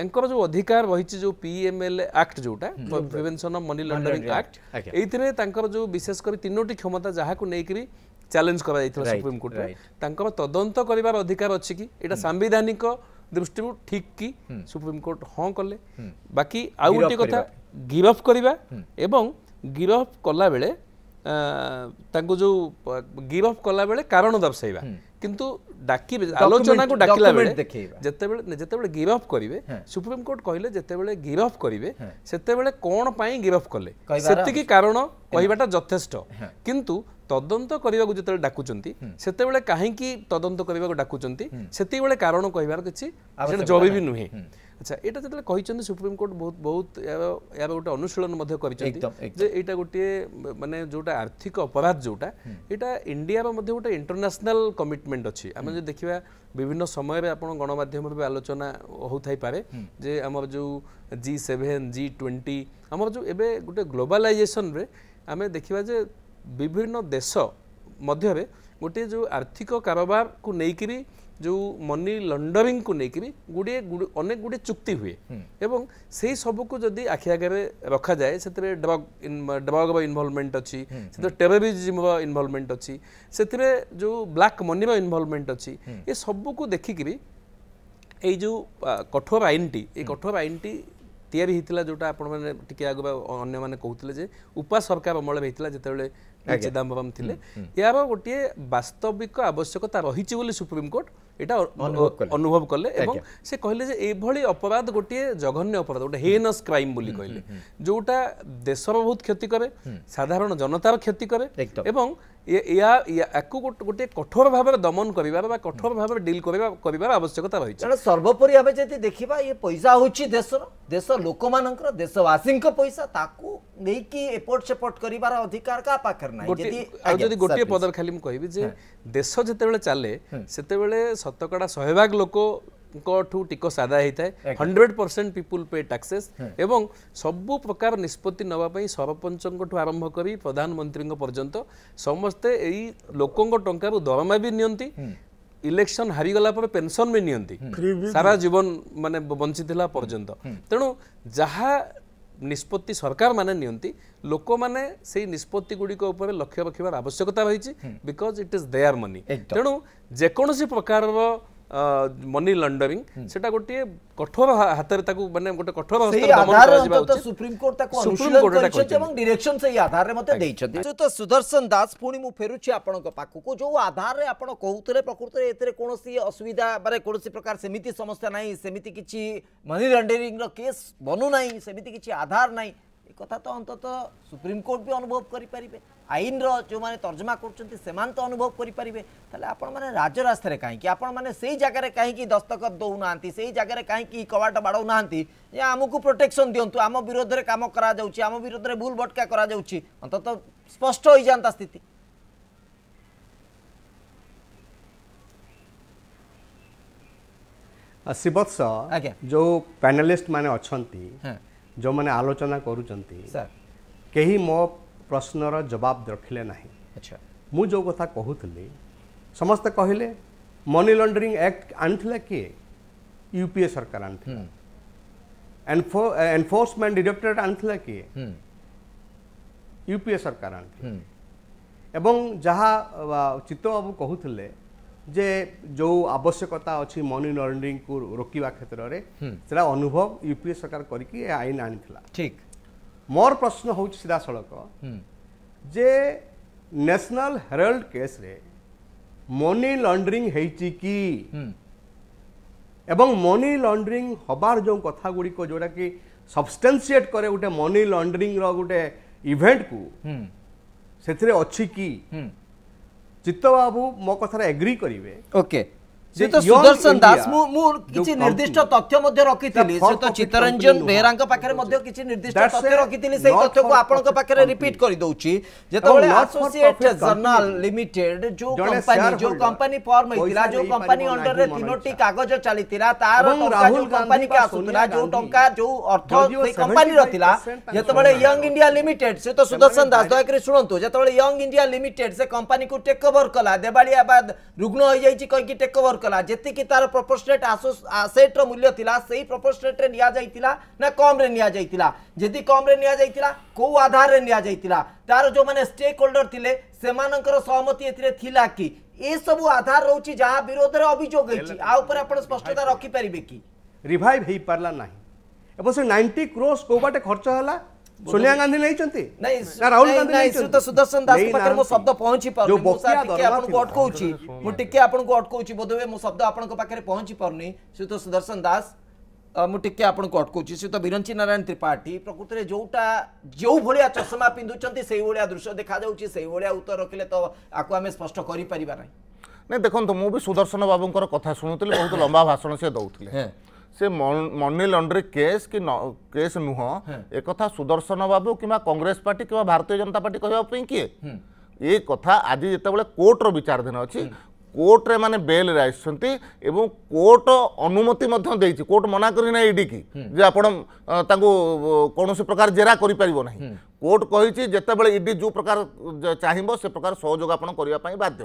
ୟାଙ୍କର ଯେଉଁ ଅଧିକାର ରହିଛି ଯେଉଁ ପି ଏମ୍ ଏଲ୍ ଆକ୍ଟ ଯେଉଁଟା prevention of money laundering act ଏଇଥିରେ ତାଙ୍କର ଯେଉଁ ବିଶେଷ କରି ତିନୋଟି କ୍ଷମତା ଯାହାକୁ ନେଇକରି ଚ୍ୟାଲେଞ୍ଜ କରାଯାଇଥିଲା ସୁପ୍ରିମକୋର୍ଟରେ ତାଙ୍କର ତଦନ୍ତ କରିବାର ଅଧିକାର ଅଛି କି ଏଇଟା ସାମ୍ବିଧାନିକ ଦୃଷ୍ଟିରୁ ଠିକ୍ କି ସୁପ୍ରିମକୋର୍ଟ ହଁ କଲେ ବାକି ଆଉ ଗୋଟିଏ କଥା ଗିରଫ କରିବା ଏବଂ ଗିରଫ କଲାବେଳେ ତାଙ୍କୁ ଯେଉଁ ଗିରଫ କଲାବେଳେ କାରଣ ଦର୍ଶାଇବା କିନ୍ତୁ ଡାକିବେ ଆଲୋଚନାକୁ ଡାକିଲା ବେଳେ ଯେତେବେଳେ ଯେତେବେଳେ ଗିରଫ କରିବେ ସୁପ୍ରିମକୋର୍ଟ କହିଲେ ଯେତେବେଳେ ଗିରଫ କରିବେ ସେତେବେଳେ କ'ଣ ପାଇଁ ଗିରଫ କଲେ ସେତିକି କାରଣ କହିବାଟା ଯଥେଷ୍ଟ କିନ୍ତୁ তদন্ত করা যেত ডাকুচার সেতবে কী তদন্ত করা ডাকুচার সেতবে কারণ কহবার কিছু জরুরি নুহে আচ্ছা এটা যেটা কইছেন সুপ্রিম কোর্ট বহুত বহুত এর গোটে অনুশীলন মধ্যে কইছেন যে এটা গোটিয়ে মানে যোটা আর্থিক অপরাধ যোটা এটা ইন্ডিয়ার মধ্যে গোটে ইন্টারন্যাশনাল কমিটমেন্ট অছি আমি যদি দেখিবা বিভিন্ন সময়ের আপনার গণমাধ্যমে আলোচনা হউ থাই পারে যে আমার যে জি সেভেন জি টোয়েন্টি আমার যে এবে গোটে রে আমি দেখিবা যে বিভিন্ন দেশ মধ্যে গোটিয়ে যে আর্থিক কারবার কারবারকু নেইকিরি ଯେଉଁ ମନି ଲଣ୍ଡରିଂକୁ ନେଇକରି ଗୁଡ଼ିଏ ଅନେକ ଗୁଡ଼ିଏ ଚୁକ୍ତି ହୁଏ ଏବଂ ସେଇ ସବୁକୁ ଯଦି ଆଖି ଆଗରେ ରଖାଯାଏ ସେଥିରେ ଡ୍ରଗ୍ ଡ୍ରଗ୍ର ଇନଭଲ୍ଭମେଣ୍ଟ ଅଛି ସେଥିରେ ଟେରୋରିଜିମ୍ର ଇନଭଲ୍ଭମେଣ୍ଟ ଅଛି ସେଥିରେ ଯେଉଁ ବ୍ଲାକ୍ ମନିର ଇନଭଲ୍ଭମେଣ୍ଟ ଅଛି ଏ ସବୁକୁ ଦେଖିକିରି ଏଇ ଯେଉଁ କଠୋର ଆଇନଟି ଏଇ କଠୋର ଆଇନଟି ତିଆରି ହେଇଥିଲା ଯେଉଁଟା ଆପଣମାନେ ଟିକେ ଆଗ ଅନ୍ୟମାନେ କହୁଥିଲେ ଯେ ଉପା ସରକାର ଅମଳ ହୋଇଥିଲା ଯେତେବେଳେ ଚିଦାମ୍ବରମ୍ ଥିଲେ ଏହାର ଗୋଟିଏ ବାସ୍ତବିକ ଆବଶ୍ୟକତା ରହିଛି ବୋଲି ସୁପ୍ରିମକୋର୍ଟ এটা অনুভব কলে এবং সে কহিলে যে এইভাবে অপরাধ গোটিয়ে জঘন্য অপরাধ গোটে হেনস ক্রাইম বলে কহিলে যেটা দেশর বহুত ক্ষতি করে সাধারণ জনতার ক্ষতি করে এবং ୟାକୁ ଗୋଟିଏ କଠୋର ଭାବରେ ଦମନ କରିବା ବା କଠୋର ଭାବରେ ଡିଲ୍ କରିବା କରିବାର ଆବଶ୍ୟକତା ରହିଛି ତେଣୁ ସର୍ବୋପରି ଆମେ ଯଦି ଦେଖିବା ଇଏ ପଇସା ହେଉଛି ଦେଶର ଦେଶ ଲୋକମାନଙ୍କର ଦେଶବାସୀଙ୍କ ପଇସା ତାକୁ ନେଇକି ଏପଟ ସେପଟ କରିବାର ଅଧିକାର କାହା ପାଖରେ ନାହିଁ ଆଉ ଯଦି ଗୋଟିଏ ପଦରେ ଖାଲି ମୁଁ କହିବି ଯେ ଦେଶ ଯେତେବେଳେ ଚାଲେ ସେତେବେଳେ ଶତକଡ଼ା ଶହେ ଭାଗ ଲୋକ ଙ୍କଠୁ ଟିକସ ଆଦାୟ ହେଇଥାଏ hundred percent people pay taxes ଏବଂ ସବୁ ପ୍ରକାର ନିଷ୍ପତ୍ତି ନେବା ପାଇଁ ସରପଞ୍ଚଙ୍କଠୁ ଆରମ୍ଭ କରି ପ୍ରଧାନମନ୍ତ୍ରୀଙ୍କ ପର୍ଯ୍ୟନ୍ତ ସମସ୍ତେ ଏଇ ଲୋକଙ୍କ ଟଙ୍କାରୁ ଦରମା ବି ନିଅନ୍ତି ইলেকশন হারিগলা পরে পেনশন বি নিয়ন্তি সারা জীবন মানে বঞ্চিতলা পর্যন্ত তেণু যাহা নিষ্পত্তি সরকার মানে নিয়ন্তি ଲୋକମାନେ ସେଇ ନିଷ୍ପତ୍ତି ଗୁଡ଼ିକ ଉପରେ ଲକ୍ଷ୍ୟ ରଖିବାର ଆବଶ୍ୟକତା ରହିଛି because it is their money ତେଣୁ ଯେକୌଣସି ପ୍ରକାରର ମନି ଲଣ୍ଡରିଂ ସେଟା ଗୋଟିଏ କଠୋର ହାତରେ ତାକୁ ମାନେ ଗୋଟେ କଠୋର ସୁଦର୍ଶନ ଦାସ ପୁଣି ମୁଁ ଫେରୁଛି ଆପଣଙ୍କ ପାଖକୁ ଯୋଉ ଆଧାରରେ ଆପଣ କହୁଥିଲେ ପ୍ରକୃତରେ ଏଥିରେ କୌଣସି ଅସୁବିଧା ମାନେ କୌଣସି ପ୍ରକାର ସେମିତି ସମସ୍ୟା ନାହିଁ ସେମିତି କିଛି ମନି ଲଣ୍ଡରିଂର କେସ୍ ବନୁନାହିଁ ସେମିତି କିଛି ଆଧାର ନାହିଁ কথা তো অন্তত সুপ্রিমকোর্ট বি অনুভব করে পারিবে আইনর যে তর্জমা করছেন সে তো অনুভব করে পারিবে তাহলে আপন মানে রাজরাস্তায় কী আপন মানে সেই জায়গায় কী দস্তখত দৌ না সেই জায়গায় কী কবাট বাড়াও না যে আমি প্রোটেকশন দিও আম বিরোধে কাম করা যাচ্ছে আম বিরোধে ভুল ভটকা করা যাচ্ছে অন্তত স্পষ্ট হয়ে যা স্থিতি शिवत्स जो पैनालीस्ट मैंने अच्छा जो मैंने आलोचना करुंच मो प्रश्नर जवाब रखिले ना अच्छा मुझे कथा कहूली समस्ते कहले मनी लंड्री एक्ट आनी किए यूपीए सरकार आनी एनफोर्समेंट डिरेक्टोरेट आनी किए यूपीए सरकार आ हम्म। चित्त बाबू कहते যে ଯେଉଁ ଆବଶ୍ୟକତା ଅଛି ମନି ଲଣ୍ଡରିଂକୁ ରୋକିବା କ୍ଷେତ୍ରରେ ସେଟା ଅନୁଭବ ୟୁପିଏ ସରକାର କରିକି ଏ ଆଇନ ଆଣିଥିଲା ଠିକ୍ ମୋର ପ୍ରଶ୍ନ ହେଉଛି ସିଧାସଳଖ ଯେ ନ୍ୟାସନାଲ ହେରାଲ୍ଡ କେସ୍ରେ ମନି ଲଣ୍ଡରିଂ ହେଇଛି କି ଏବଂ ମନି ଲଣ୍ଡରିଂ ହେବାର ଯେଉଁ କଥା ଗୁଡ଼ିକ ଯେଉଁଟାକି ସବଷ୍ଟାନ୍ସିଏଟ୍ କରେ ଗୋଟେ ମନି ଲଣ୍ଡରିଂର ଗୋଟେ ଇଭେଣ୍ଟକୁ ସେଥିରେ ଅଛି କି চিত্ত বাবু মো কথা এগ্রি করবে ওকে ସେ ତ ସୁଦର୍ଶନ ଦାସ ମୁଁ ମୁଁ କିଛି ନିର୍ଦ୍ଦିଷ୍ଟ ତଥ୍ୟ ମଧ୍ୟ ରଖିଥିଲି ସେ ତ ଚିତ୍ତରଞ୍ଜନ ବେହେରାଙ୍କ ପାଖରେ ମଧ୍ୟ କିଛି ନିର୍ଦ୍ଦିଷ୍ଟ ତଥ୍ୟ ରଖିଥିଲି ସେଇ ତଥ୍ୟକୁ ଆପଣଙ୍କ ପାଖରେ ରିପିଟ୍ କରିଦେଉଛି ଯେତେବେଳେ ଆସୋସିଏଟ ଜର୍ନାଲ ଲିମିଟେଡ ଯୋଉ କମ୍ପାନୀ ଯୋଉ କମ୍ପାନୀ ଫର୍ମ ହେଇଥିଲା ଯୋଉ କମ୍ପାନୀ ଅଣ୍ଡରରେ ତିନୋଟି କାଗଜ ଚାଲିଥିଲା ତାର ଟଙ୍କା ଯୋଉ କମ୍ପାନୀକୁ ଆସୁଥିଲା ଯୋଉ ଟଙ୍କା ଯୋଉ ଅର୍ଥ ସେଇ କମ୍ପାନୀର ଥିଲା ଯେତେବେଳେ ୟଙ୍ଗ ଇଣ୍ଡିଆ ଲିମିଟେଡ ସେ ତ ସୁଦର୍ଶନ ଦାସ ଦୟାକରି ଶୁଣନ୍ତୁ ଯେତେବେଳେ ୟଙ୍ଗ ଇଣ୍ଡିଆ ଲିମିଟେଡ ସେ କମ୍ପାନୀକୁ ଟେକ୍ ଓଭର କଲା ଦେବାଳିଆବାଦ ରୁଗ୍ଣ ହେଇଯାଇଛି କହିକି ଟେକ୍ ଓଭର कला जी तार प्रपोर्सनेट आसेट्र मूल्य था से ही प्रपोर्सनेट्रे निजाई ना कम्रे निजाई जदि कम्रे कौ आधार में निजाई तार जो मैंने स्टेक होल्डर थे से सहमति एला कि ये सब आधार रोचे जहाँ विरोध में अभोग स्पष्टता रखिपारे कि रिभाइव हो पारा ना एवं से नाइंटी क्रोस कौ बाटे खर्च है सोनिया गांधी नहीं नहीं राहुल गांधी श्रीयुक्त सुदर्शन दास पाखे मो शब्द पहुंची पारु मो सर टिके आपन को अटकौची मो टिके आपन को अटकौची बोधवे मो शब्द आपन को पाखे पहुंची पारुनी श्रीयुक्त सुदर्शन दास ମୁଁ ଟିକେ ଆପଣଙ୍କୁ ଅଟକଉଛି ସେ ତ ବିରଞ୍ଚି ନାରାୟଣ ତ୍ରିପାଠୀ ପ୍ରକୃତରେ ଯେଉଁଟା ଯେଉଁ ଭଳିଆ ଚଷମା ପିନ୍ଧୁଛନ୍ତି ସେଇଭଳିଆ ଦୃଶ୍ୟ ଦେଖାଯାଉଛି ସେଇଭଳିଆ ଉତ୍ତର ରଖିଲେ ତ ଆକୁ ଆମେ ସ୍ପଷ୍ଟ କରିପାରିବା ନାହିଁ ନାଇଁ ଦେଖନ୍ତୁ ମୁଁ ବି ସୁଦର୍ଶନ ବାବୁଙ୍କର କଥା ଶୁଣୁଥିଲି ବହୁତ ଲମ୍ବା ଭାଷଣ ସେ ଦେଉଥିଲେ ସେ ମନି ଲଣ୍ଡ୍ରି କେସ୍ କି କେସ୍ ନୁହଁ ଏକଥା ସୁଦର୍ଶନ ବାବୁ କିମ୍ବା କଂଗ୍ରେସ ପାର୍ଟି କିମ୍ବା ଭାରତୀୟ ଜନତା ପାର୍ଟି କହିବା ପାଇଁ କିଏ ଏ କଥା ଆଜି ଯେତେବେଳେ କୋର୍ଟର ବିଚାରାଧୀନ ଅଛି କୋର୍ଟରେ ମାନେ ବେଲ୍ରେ ଆସିଛନ୍ତି ଏବଂ କୋର୍ଟ ଅନୁମତି ମଧ୍ୟ ଦେଇଛି କୋର୍ଟ ମନା କରିନାହିଁ ଇଡିକି ଯେ ଆପଣ ତାଙ୍କୁ କୌଣସି ପ୍ରକାର ଜେରା କରିପାରିବ ନାହିଁ କୋର୍ଟ କହିଛି ଯେତେବେଳେ ଇଡି ଯେଉଁ ପ୍ରକାର ଚାହିଁବ ସେ ପ୍ରକାର ସହଯୋଗ ଆପଣ କରିବା ପାଇଁ ବାଧ୍ୟ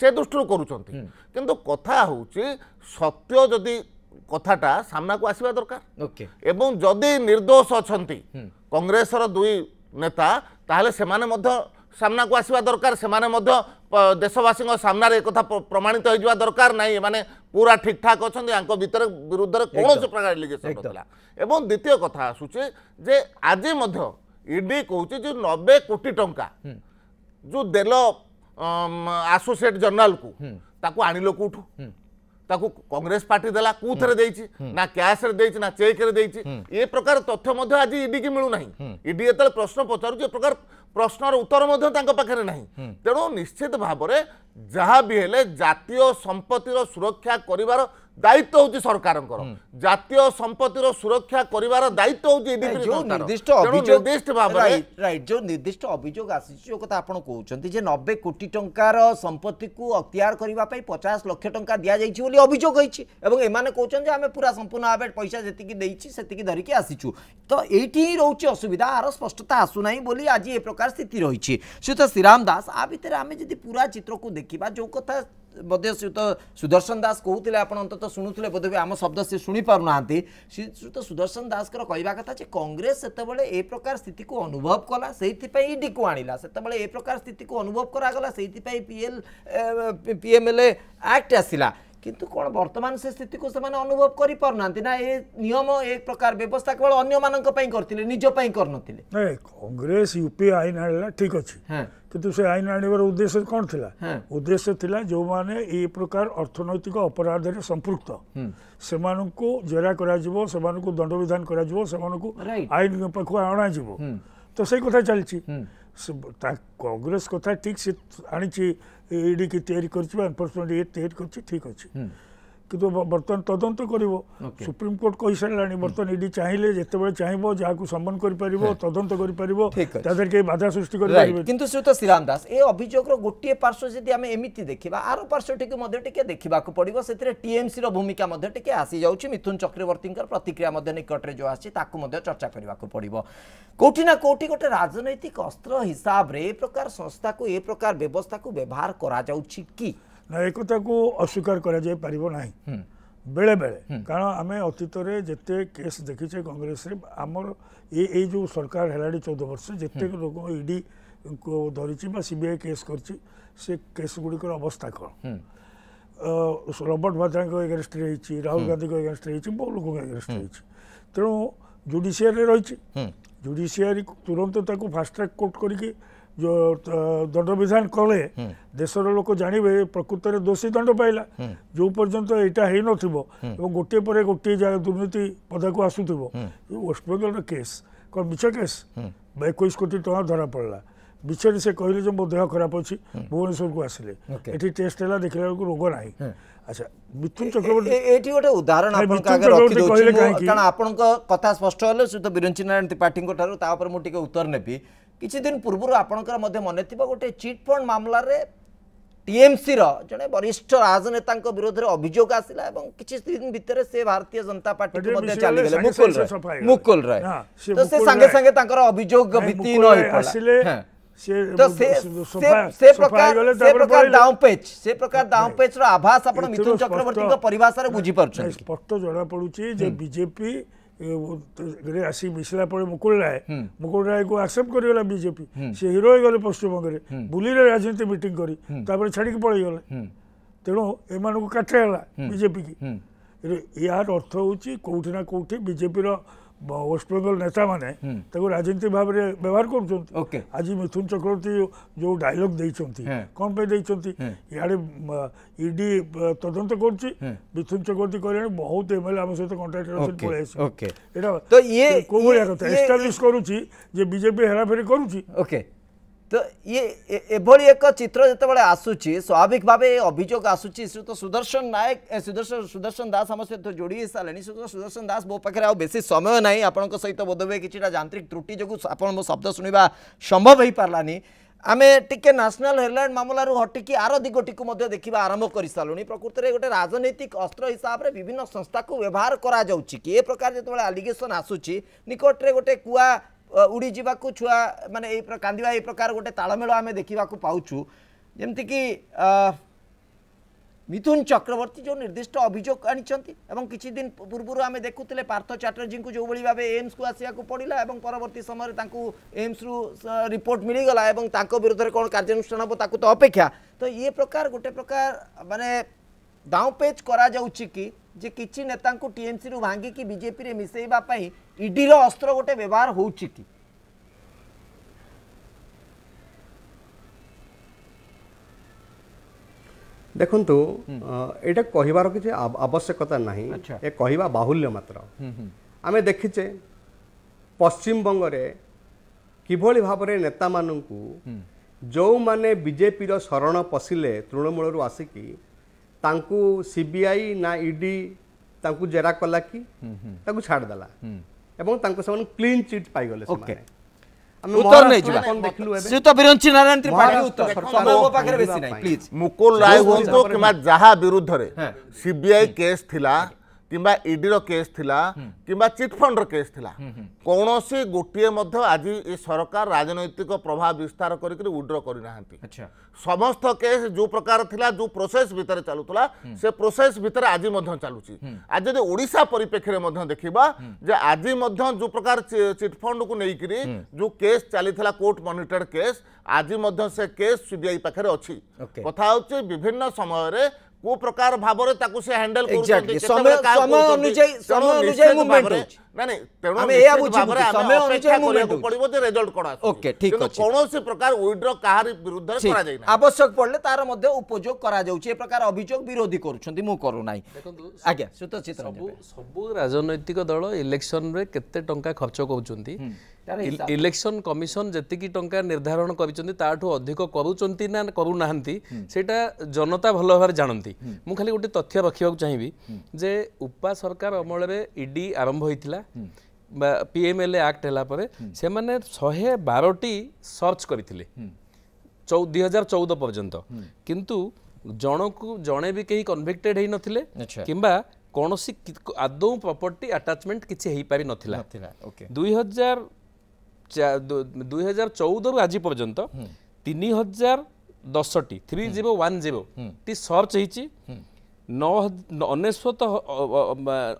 ସେ ଦୃଷ୍ଟିରୁ କରୁଛନ୍ତି କିନ୍ତୁ କଥା ହେଉଛି ସତ୍ୟ ଯଦି কথাটা ସାମ୍ନାକୁ ଆସିବା ଦରକାର ଏବଂ ଯଦି ନିର୍ଦ୍ଦୋଷ ଅଛନ୍ତି କଂଗ୍ରେସର ଦୁଇ ନେତା ତାହେଲେ ସେମାନେ ମଧ୍ୟ ସାମ୍ନାକୁ ଆସିବା ଦରକାର ସେମାନେ ମଧ୍ୟ ଦେଶବାସୀଙ୍କ ସାମ୍ନାରେ ଏକଥା ପ୍ରମାଣିତ ହେଇଯିବା ଦରକାର ନାହିଁ ଏମାନେ ପୁରା ଠିକ୍ଠାକ୍ ଅଛନ୍ତି ୟାଙ୍କ ଭିତରେ ବିରୁଦ୍ଧରେ କୌଣସି ପ୍ରକାର ଏଲିଗେସନ୍ ନଥିଲା ଏବଂ ଦ୍ୱିତୀୟ କଥା ଆସୁଛି ଯେ ଆଜି ମଧ୍ୟ ଇଡି କହୁଛି ଯେ ନବେ କୋଟି ଟଙ୍କା ଯେଉଁ ଦେଲ ଆସୋସିଏଟ୍ ଜର୍ନାଲ୍କୁ ତାକୁ ଆଣିଲ କେଉଁଠୁ ତାକୁ କଂଗ୍ରେସ ପାର୍ଟି ଦେଲା କେଉଁଥିରେ ଦେଇଛି ନା କ୍ୟାସ୍ରେ ଦେଇଛି ନା ଚେକ୍ରେ ଦେଇଛି ଏ ପ୍ରକାର ତଥ୍ୟ ମଧ୍ୟ ଆଜି ଇଡିକି ମିଳୁନାହିଁ ଇଡି ଯେତେବେଳେ ପ୍ରଶ୍ନ ପଚାରୁଛି ଏ ପ୍ରକାର ପ୍ରଶ୍ନର ଉତ୍ତର ମଧ୍ୟ ତାଙ୍କ ପାଖରେ ନାହିଁ ତେଣୁ ନିଶ୍ଚିତ ଭାବରେ ଯାହା ବି ହେଲେ ଜାତୀୟ ସମ୍ପତ୍ତିର ସୁରକ୍ଷା କରିବାର দায়িত্ব হচ্ছে সরকারঙ্কর জাতীয় সম্পত্তির সুরক্ষা করিবার দায়িত্ব হচ্ছে এডিপি নির্দিষ্ট অভিযোগ রাইট যে নির্দিষ্ট অভিযোগ আসিছে যে কথা আপন কৌছেন যে নবে কোটি টঙ্কার সম্পত্তিকু অক্তিয়ার করিবা পাই পচাশ লক্ষ টঙ্কা দিয়া যাইছি বলে অভিযোগ হয়েছে এবং এমানে কৌছেন যে আমি পুরা সম্পূর্ণ ভাবে পয়সা যেতিকি দেইছি সেতিকি ধরিকি আসিছু তো এইটি ହିଁ ରହୁଛି ଅସୁବିଧା ଆର ସ୍ପଷ୍ଟତା ଆସୁନାହିଁ ବୋଲି ଆଜି ଏ ପ୍ରକାର ସ୍ଥିତି ରହିଛି ଶ୍ରୀତ ଶ୍ରୀରାମ ଦାସ ଆ ଭିତରେ ଆମେ ଯଦି ପୁରା ଚିତ୍ରକୁ ଦେଖିବା ଯେଉଁ କଥା ବୋଧେ ଶ୍ରୀଯୁକ୍ତ ସୁଦର୍ଶନ ଦାସ କହୁଥିଲେ ଆପଣ ଅନ୍ତତଃ ଶୁଣୁଥିଲେ ବୋଧେ ଆମ ଶବ୍ଦ ସେ ଶୁଣିପାରୁନାହାନ୍ତି ଶ୍ରୀଯୁକ୍ତ ସୁଦର୍ଶନ ଦାସଙ୍କର କହିବା କଥା ଯେ କଂଗ୍ରେସ ସେତେବେଳେ ଏ ପ୍ରକାର ସ୍ଥିତିକୁ ଅନୁଭବ କଲା ସେଇଥିପାଇଁ ଇଡିକୁ ଆଣିଲା ସେତେବେଳେ ଏ ପ୍ରକାର ସ୍ଥିତିକୁ ଅନୁଭବ କରାଗଲା ସେଇଥିପାଇଁ P P L M L A act ଆସିଲା কিন্তু କ'ଣ ବର୍ତ୍ତମାନ ସେ ସ୍ଥିତିକୁ ସେମାନେ ଅନୁଭବ କରିପାରୁନାହାନ୍ତି ନା ଏ ନିୟମ ଏ ପ୍ରକାର ବ୍ୟବସ୍ଥା କେବଳ ଅନ୍ୟମାନଙ୍କ ପାଇଁ କରିଥିଲେ ନିଜ ପାଇଁ କରିନଥିଲେ କଂଗ୍ରେସ ୟୁପିଏ ଆଇନ ଆଣିଲା ଠିକ୍ ଅଛି କିନ୍ତୁ ସେ ଆଇନ ଆଣିବାର ଉଦ୍ଦେଶ୍ୟ କ'ଣ ଥିଲା ଉଦ୍ଦେଶ୍ୟ ଥିଲା ଯେଉଁମାନେ ଏ ପ୍ରକାର ଅର୍ଥନୈତିକ ଅପରାଧରେ ସମ୍ପୃକ୍ତ ସେମାନଙ୍କୁ ଜେରା କରାଯିବ ସେମାନଙ୍କୁ ଦଣ୍ଡବିଧାନ କରାଯିବ ସେମାନଙ୍କୁ ଆଇନ ପାଖକୁ ଅଣାଯିବ ତ ସେଇ କଥା ଚାଲିଛି कांग्रेस कथा ठीक से आनी ईडी की तैयारी करफोर्समेंट ये तैयारी कर ठीक अच्छे কিন্তু বর্তমান তদন্ত করব কই কইসারা বর্তমান ইডি hmm. চাইলে যেতবে চাইব যাকে সম্মান পারিব হ্যাঁ। তদন্ত করি পারিব তাদের তাদেরকে বাধা সৃষ্টি করি পারিব কিন্তু শ্রীত শ্রীরাম দাস এই অভিযোগর গটিয়ে পার্শ্ব যদি আমি এমিতি দেখিবা আর পার্শ্ব পার্শ্বটিকে মধ্যে টিকে দেখিবাকু পড়িব সেতিরে টিএমসি র ভূমিকা মধ্যে টিকে আসি যাউছি মিথুন চক্রবর্তী কর প্রতিক্রিয়া মধ্যে নিকটরে যো আসছে তাকু মধ্যে চর্চা করিবাকু পড়িব কোটি না কোটি গটে রাজনৈতিক অস্ত্র হিসাবরে এ প্রকার সংস্থা কো এ প্রকার ব্যবস্থা কো ব্যবহার করা যাউছি কি ନା ଏକଥାକୁ ଅସ୍ୱୀକାର କରାଯାଇପାରିବ ନାହିଁ ବେଳେବେଳେ କାରଣ ଆମେ ଅତୀତରେ ଯେତେ କେସ୍ ଦେଖିଛେ କଂଗ୍ରେସରେ ଆମର ଏ ଏଇ ଯେଉଁ ସରକାର ହେଲାଣି ଚଉଦ ବର୍ଷ ଯେତେ ଲୋକ ଇଡିକୁ ଧରିଛି ବା ସି ବି ଆଇ କେସ୍ କରିଛି ସେ କେସ୍ ଗୁଡ଼ିକର ଅବସ୍ଥା କ'ଣ ରବର୍ଟ ଭାଦ୍ରାଙ୍କ ଏଗେନେଷ୍ଟରେ ହେଇଛି ରାହୁଲ ଗାନ୍ଧୀଙ୍କ ଏଗେନେଷ୍ଟରେ ହେଇଛି ବହୁ ଲୋକଙ୍କ ଏଗେନେଷ୍ଟରେ ହେଇଛି ତେଣୁ ଜୁଡ଼ିସିଆରିରେ ରହିଛି ଜୁଡ଼ିସିଆରି ତୁରନ୍ତ ତାକୁ ଫାଷ୍ଟ ଟ୍ରାକ୍ କୋର୍ଟ କରିକି जो ଦଣ୍ଡ ବିଧାନ କଲେ ଦେଶର ଲୋକ ଜାଣିବେ ପ୍ରକୃତରେ ଦୋଷୀ ଦଣ୍ଡ ପାଇଲା ଯେଉଁ ପର୍ଯ୍ୟନ୍ତ ଏଇଟା ହେଇନଥିବ ଏବଂ ଗୋଟିଏ ପରେ ଗୋଟିଏ ଦୁର୍ନୀତି ପଦାକୁ ଆସୁଥିବ ୱେଷ୍ଟବେଙ୍ଗଲର କେସ୍ କ'ଣ ମିଛ କେସ୍ ଏକୋଇଶ କୋଟି ଟଙ୍କା ଧରା ପଡ଼ିଲା ମିଛରେ ସେ କହିଲେ ଯେ ମୋ ଦେହ ଖରାପ ଅଛି ଭୁବନେଶ୍ୱରକୁ ଆସିଲେ ଏଠି ଟେଷ୍ଟ ହେଲା ଦେଖିଲା ବେଳକୁ ରୋଗ ନାହିଁ ଆଚ୍ଛା ମିଥୁନ ଚକ୍ରବର୍ତ୍ତୀ ଏଠି ଗୋଟେ ଉଦାହରଣ ଆପଣଙ୍କ ଆଗରେ ରଖିଦେଉଛି କାରଣ ଆପଣଙ୍କ କଥା ସ୍ପଷ୍ଟ ହେଲେ ସେ ତ ବିରଞ୍ଚି ନାରାୟଣ ତ୍ରିପାଠୀଙ୍କ ଠାରୁ ତା ଉପରେ ମୁଁ ଟିକେ ଉତ୍ତର ନେବି কিছুদিন পূর্বর আপনার মধ্যে মনে থাকবে গোটে চিটফন্ড মামলার টিএমসির জনে বরিষ্ঠ রাজনেতা বিরোধে অভিযোগ আসিলা এবং কিছুদিন ভিতরে সে ভারতীয় জনতা পার্টি মধ্যে চালি গেলে মুকুল রায় মুকুল রায় তো সে সাঙ্গে সাঙ্গে তাঙ্কর অভিযোগ ভিত্তিহীন হয়ে পড়লা হ্যাঁ से प्रकार से प्रकार डाउन पेच से प्रकार डाउन पेच रो आभास आपण मिथुन चक्रवर्ती को परिभाषा रे बुझी परछन स्पष्ट जणा पडुची जे बीजेपी ଗୋଟେ ଆସିକି ମିଶିଲା ପରେ ମୁକୁଳ ରାୟ ମୁକୁଳ ରାୟକୁ ଆକ୍ସେପ୍ଟ କରିଗଲା ବିଜେପି ସେ ହିରୋ ହେଇଗଲେ ପଶ୍ଚିମବଙ୍ଗରେ ବୁଲିଲେ ରାଜନୀତି ମିଟିଂ କରି ତାପରେ ଛାଡ଼ିକି ପଳେଇଗଲେ ତେଣୁ ଏମାନଙ୍କୁ କାଠ ହେଲା ବିଜେପି କି ଏହାର ଅର୍ଥ ହେଉଛି କେଉଁଠି ନା କେଉଁଠି ବିଜେପିର वेस्ट बेङ्गल नेताମାନେ ତାକୁ ରାଜନୀତି ଭାବରେ ବ୍ୟବହାର କରୁଛନ୍ତି ଆଜି ମିଥୁନ ଚକ୍ରବର୍ତ୍ତୀ ଯେଉଁ ଡାଇଲଗ ଦେଇଛନ୍ତି କ'ଣ ପାଇଁ ଦେଇଛନ୍ତି ଇଆଡ଼େ ଇଡି ତଦନ୍ତ କରୁଛି ମିଥୁନ ଚକ୍ରବର୍ତ୍ତୀ କହିଲେଣି ବହୁତ ଏମ୍ଏଲ୍ଏ ଆମ ସହିତ କଣ୍ଟ୍ରାକ୍ଟରେ ଅଛନ୍ତି ପଳେଇ ଆସିବ ଏଇଟା କୋଉ ଭଳିଆ କଥା ଏଷ୍ଟାବ୍ଲିଶ କରୁଛି ଯେ ବିଜେପି ହେରାଫେରି କରୁଛି ଓକେ তো ଇଏ ଏଭଳି ଏକ ଚିତ୍ର ଯେତେବେଳେ ଆସୁଛି ସ୍ୱାଭାବିକ ଭାବେ ଏ ଅଭିଯୋଗ ଆସୁଛି ଶ୍ରୀଯୁକ୍ତ ସୁଦର୍ଶନ ନାୟକ ସୁଦର୍ଶନ ସୁଦର୍ଶନ ଦାସ ଆମ ସହିତ ଯୋଡ଼ି ହେଇସାରିଲେଣି ଶ୍ରୀଯୁକ୍ତ ସୁଦର୍ଶନ ଦାସ ମୋ ପାଖରେ ଆଉ ବେଶୀ ସମୟ ନାହିଁ ଆପଣଙ୍କ ସହିତ ବୋଧହୁଏ କିଛିଟା ଯାନ୍ତ୍ରିକ ତ୍ରୁଟି ଯୋଗୁଁ ଆପଣ ମୋ ଶବ୍ଦ ଶୁଣିବା ସମ୍ଭବ ହୋଇପାରିଲାନି ଆମେ ଟିକେ ନ୍ୟାସନାଲ୍ ହେଡ଼ଲାଇନ୍ ମାମଲାରୁ ହଟିକି ଆର ଦିଗଟିକୁ ମଧ୍ୟ ଦେଖିବା ଆରମ୍ଭ କରିସାରିଲୁଣି ପ୍ରକୃତରେ ଗୋଟେ ରାଜନୈତିକ ଅସ୍ତ୍ର ହିସାବରେ ବିଭିନ୍ନ ସଂସ୍ଥାକୁ ବ୍ୟବହାର କରାଯାଉଛି କି ଏ ପ୍ରକାର ଯେତେବେଳେ ଆଲିଗେସନ୍ ଆସୁଛି ନିକଟରେ ଗୋଟେ କୁଆ उड़ी जावाक छुआ मानने कांद ये प्रकार गोटे तालमेल आम देखा पाचु जमतीकि मिथुन चक्रवर्ती जो निर्दिष्ट अभोग आनी किसी दिन पूर्व आम देखुले पार्थ चाटर्जी को जो भाई भाव एम्स को आसवा पड़ा और परवर्त समय एम्स रु रिपोर्ट मिलगला विरोध में कौन कार्यानुषान हम ताकू तो अपेक्षा तो ये प्रकार गोटे प्रकार मानने दाऊपेज कर कि किसी नेता टीएमसी भांगिकी बीजेपी मिसेवाई ଇଡିର ଅସ୍ତ୍ର ଗୋଟେ ବ୍ୟବହାର ହେଉଛି କି ଦେଖନ୍ତୁ ଏଇଟା କହିବାର କିଛି ଆବଶ୍ୟକତା ନାହିଁ ଏ କହିବା ବାହୁଲ୍ୟ ମାତ୍ର ଆମେ ଦେଖିଛେ ପଶ୍ଚିମବଙ୍ଗରେ କିଭଳି ଭାବରେ ନେତାମାନଙ୍କୁ ଯେଉଁମାନେ ବିଜେପିର ଶରଣ ପଶିଲେ ତୃଣମୂଳରୁ ଆସିକି ତାଙ୍କୁ ସିବିଆଇ ନା ଇଡି ତାଙ୍କୁ ଜେରା କଲା କି ତାକୁ ଛାଡ଼ିଦେଲା ଏବଂ ତାଙ୍କୁ ସେମାନେ କ୍ଲିନ୍ ଚିଟ୍ ପାଇଗଲେ ସେମାନେ ଉତ୍ତର ନେଇଯିବା ଶ୍ରୀଯୁକ୍ତ ବିରଞ୍ଚି ନାରାୟଣ ତ୍ରିପାଠୀ ପାଖରେ ବେଶୀ ନାହିଁ ପ୍ଲିଜ ମୁକୁଲ ରାୟ ହୁଅନ୍ତୁ କିମ୍ବା ଯାହା ବିରୁଦ୍ଧରେ ସିବିଆଇ କେସ୍ ଥିଲା কিংবা ইডির কেস লা কিংবা চিটফণ্ডর কেস লা কৌশি গোটিয়ে মধ্যে আজি এ সরকার রাজনৈতিক প্রভাব বিস্তার করি উড্র করে না সমস্ত কেস যে প্রকার লা যে প্রোসেস ভিতরে চালুলা সে প্রোসেস ভিতরে আজি মধ্যে চালুছি আজ যদি ওড়িশা পরিপ্রেক্ষীরে মধ্যে দেখিবা যে আজি মধ্যে যে প্রকার চিটফণ্ডকু নেইকি যে কেস চালিলা কোর্ট মনিটর কেস আজি মধ্যে সে কেস সিবিআই পাখে অছি কথা হচ্ছে বিভিন্ন সময়ের को प्रकार भाव से हैंडल कर समय अनुजाई समय अनुजाई मुवमेंट तो होची ନାଇଁ ତେଣୁ ଆମେ ଏହା ବୁଝିବାରେ ଆମେ ଅପେକ୍ଷା କରିବାକୁ ପଡିବ ଯେ ରେଜଲ୍ଟ କଣ ଆସିବ ଓକେ ଠିକ ଅଛି କୌଣସି ପ୍ରକାର ଉଇଡ୍ର କାହାରି ବିରୁଦ୍ଧରେ କରାଯାଇ ନାହିଁ ଆବଶ୍ୟକ ପଡିଲେ ତାର ମଧ୍ୟ ଉପଯୋଗ କରାଯାଉଛି ଏ ପ୍ରକାର ଅଭିଯୋଗ ବିରୋଧୀ କରୁଛନ୍ତି ମୁଁ କରୁନାହିଁ ଦେଖନ୍ତୁ ଆଜ୍ଞା ସୁତଚିତ ସବୁ ସବୁ ରାଜନୈତିକ ଦଳ ଇଲେକ୍ସନରେ କେତେ ଟଙ୍କା ଖର୍ଚ୍ଚ କରୁଛନ୍ତି ইলেকশন কমিশন যেতিকি টঙ্কা নির্ধারণ করেছেন তাঠু অধিক করুচন্তি না করু না সেটা জনতা ভালো ভাবে জানন্তি মু খালি গোটে তথ্য রাখবাক চাইবি যে উপা সরকার অমলরে ইডি আরম্ভ হয়েছিল বা ପିଏମ୍ଏଲ୍ଏ ଆକ୍ଟ ହେଲା ପରେ ସେମାନେ ଶହେ ବାରଟି ସର୍ଚ୍ଚ କରିଥିଲେ ଚଉ ଦୁଇ ହଜାର ଚଉଦ ପର୍ଯ୍ୟନ୍ତ କିନ୍ତୁ ଜଣକୁ ଜଣେ ବି କେହି କନଭିକ୍ଟେଡ୍ ହେଇନଥିଲେ କିମ୍ବା କୌଣସି ଆଦୌ ପ୍ରପର୍ଟି ଆଟାଚମେଣ୍ଟ କିଛି ହେଇପାରିନଥିଲା ଦୁଇ ହଜାର ଦୁଇ ହଜାର ଚଉଦରୁ ଆଜି ପର୍ଯ୍ୟନ୍ତ ତିନି ହଜାର ଦଶଟି ଥ୍ରୀ ଜିରୋ ୱାନ୍ ଜିରୋ ଟି ସର୍ଚ୍ଚ ହେଇଛି ଅନେଶ୍ୱତ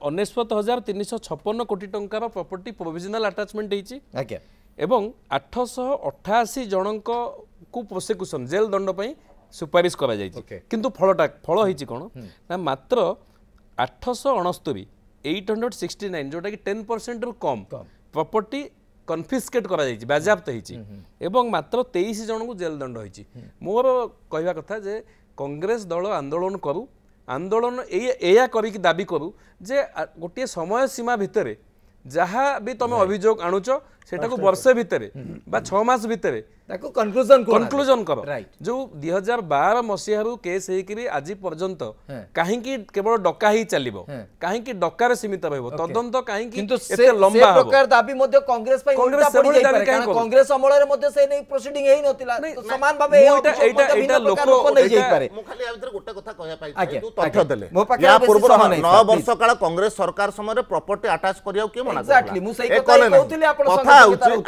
ଅନେଶ୍ୱତ ହଜାର ତିନିଶହ ଛପନ କୋଟି ଟଙ୍କାର ପ୍ରପର୍ଟି ପ୍ରୋଭିଜନାଲ୍ ଆଟାଚମେଣ୍ଟ ହେଇଛି ଆଜ୍ଞା ଏବଂ ଆଠଶହ ଅଠାଅଶୀ ଜଣଙ୍କୁ ପ୍ରୋସିକ୍ୟୁସନ୍ ଜେଲ୍ ଦଣ୍ଡ ପାଇଁ ସୁପାରିଶ କରାଯାଇଛି କିନ୍ତୁ ଫଳଟା ଫଳ ହେଇଛି କ'ଣ ନା ମାତ୍ର ଆଠଶହ ଅଣସ୍ତରୀ ଏଇଟ୍ ହଣ୍ଡ୍ରେଡ୍ ସିକ୍ସଟି ନାଇନ୍ ଯେଉଁଟାକି ଟେନ୍ ପରସେଣ୍ଟରୁ କମ୍ ପ୍ରପର୍ଟି କନଫ୍ୟୁସ୍କେଟ୍ କରାଯାଇଛି ବାଜ୍ୟାପ୍ତ ହେଇଛି ଏବଂ ମାତ୍ର ତେଇଶ ଜଣଙ୍କୁ ଜେଲ୍ ଦଣ୍ଡ ହେଇଛି ମୋର କହିବା କଥା ଯେ କଂଗ୍ରେସ ଦଳ ଆନ୍ଦୋଳନ କରୁ ଆନ୍ଦୋଳନ ଏଇ ଏଇଆ କରିକି ଦାବି କରୁ ଯେ ଗୋଟିଏ ସମୟ ସୀମା ଭିତରେ ଯାହା ବି ତମେ ଅଭିଯୋଗ ଆଣୁଛ ସେଟାକୁ ବର୍ଷେ ଭିତରେ ବା ଛଅ ମାସ ଭିତରେ ତାକୁ କନକ୍ଲୁଜନ କନକ୍ଲୁଜନ କର ଯୋଉ ଦୁଇ ହଜାର ବାର ମସିହାରୁ କେସ୍ ହେଇକିରି ଆଜି ପର୍ଯ୍ୟନ୍ତ କାହିଁକି କେବଳ ଡକା ହେଇ ଚାଲିବ କାହିଁକି ଡକାରେ ସୀମିତ ରହିବ ତଦନ୍ତ କାହିଁକି ଏତେ ଲମ୍ବା ପ୍ରକାର ଦାବି ମଧ୍ୟ କଂଗ୍ରେସ ପାଇଁ କଂଗ୍ରେସ ଅମଳରେ ମଧ୍ୟ ସେ ନେଇ ପ୍ରୋସିଡିଂ ହେଇନଥିଲା ନଥିଲା ସମାନ ଭାବେ ଏଇଟା ଏଇଟା ଲୋକ ଗୋଟେ କଥା କହିବା ପାଇଁ ଯୋଉ ଦେଲେ ୟା ବର୍ଷ କାଳ କଂଗ୍ରେସ ସରକାର ସମୟରେ ପ୍ରପର୍ଟି ଆଟାଚ୍ କରିବାକୁ କିଏ ମନା ମୁଁ ସେଇ କଥା କହୁଥିଲି ଆପଣ କଥା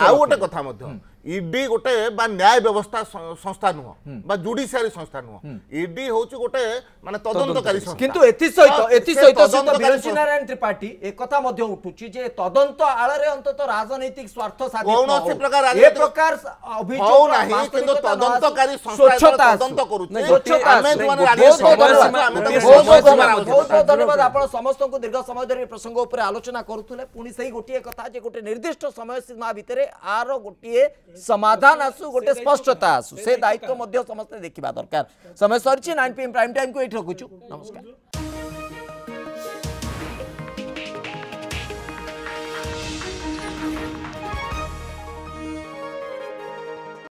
ଆଉ ଗୋଟେ କଥା ମଧ୍ୟ ଇଡି ଗୋଟେ ବା ନ୍ୟାୟ ବ୍ୟବସ୍ଥା ସଂସ୍ଥା ନୁହଁ ବା ଜୁଡିସିଆରୀ ସଂସ୍ଥା ନୁହଁ ଇଡି ହଉଛି ଗୋଟେ ମାନେ ତଦନ୍ତକାରୀ କିନ୍ତୁ ଏଥିସହିତ ଏଥିସହିତ ସତ୍ୟନାରାୟଣ ତ୍ରିପାଠୀ ଏକଥା ମଧ୍ୟ ଉଠୁଛି ଯେ ତଦନ୍ତ ଆଳରେ ଅନ୍ତତଃ ରାଜନୈତିକ ସ୍ୱାର୍ଥ କୌଣସି ପ୍ରକାର ପ୍ରକାର ଅଭିଯୋଗ ନାହିଁ କିନ୍ତୁ ତଦନ୍ତକାରୀ ସ୍ୱଚ୍ଛତା ତଦନ୍ତ କରୁଛି ଆପଣ ସମସ୍ତଙ୍କୁ ଦୀର୍ଘ ସମୟ ଧରି ପ୍ରସଙ୍ଗ ଉପରେ ଆଲୋଚନା କରୁଥିଲେ ପୁଣି ସେଇ ଗୋଟିଏ କଥା ଯେ ଗୋଟେ ନିର୍ଦ୍ଦିଷ୍ଟ ସମୟ ସୀମା ଭିତରେ ଆର ଗୋଟିଏ समाधान आसु गोटे स्पष्टता आसु से दायित्व समस्त देखा दरकार समय सरी nine P M prime time को ये रखुचु नमस्कार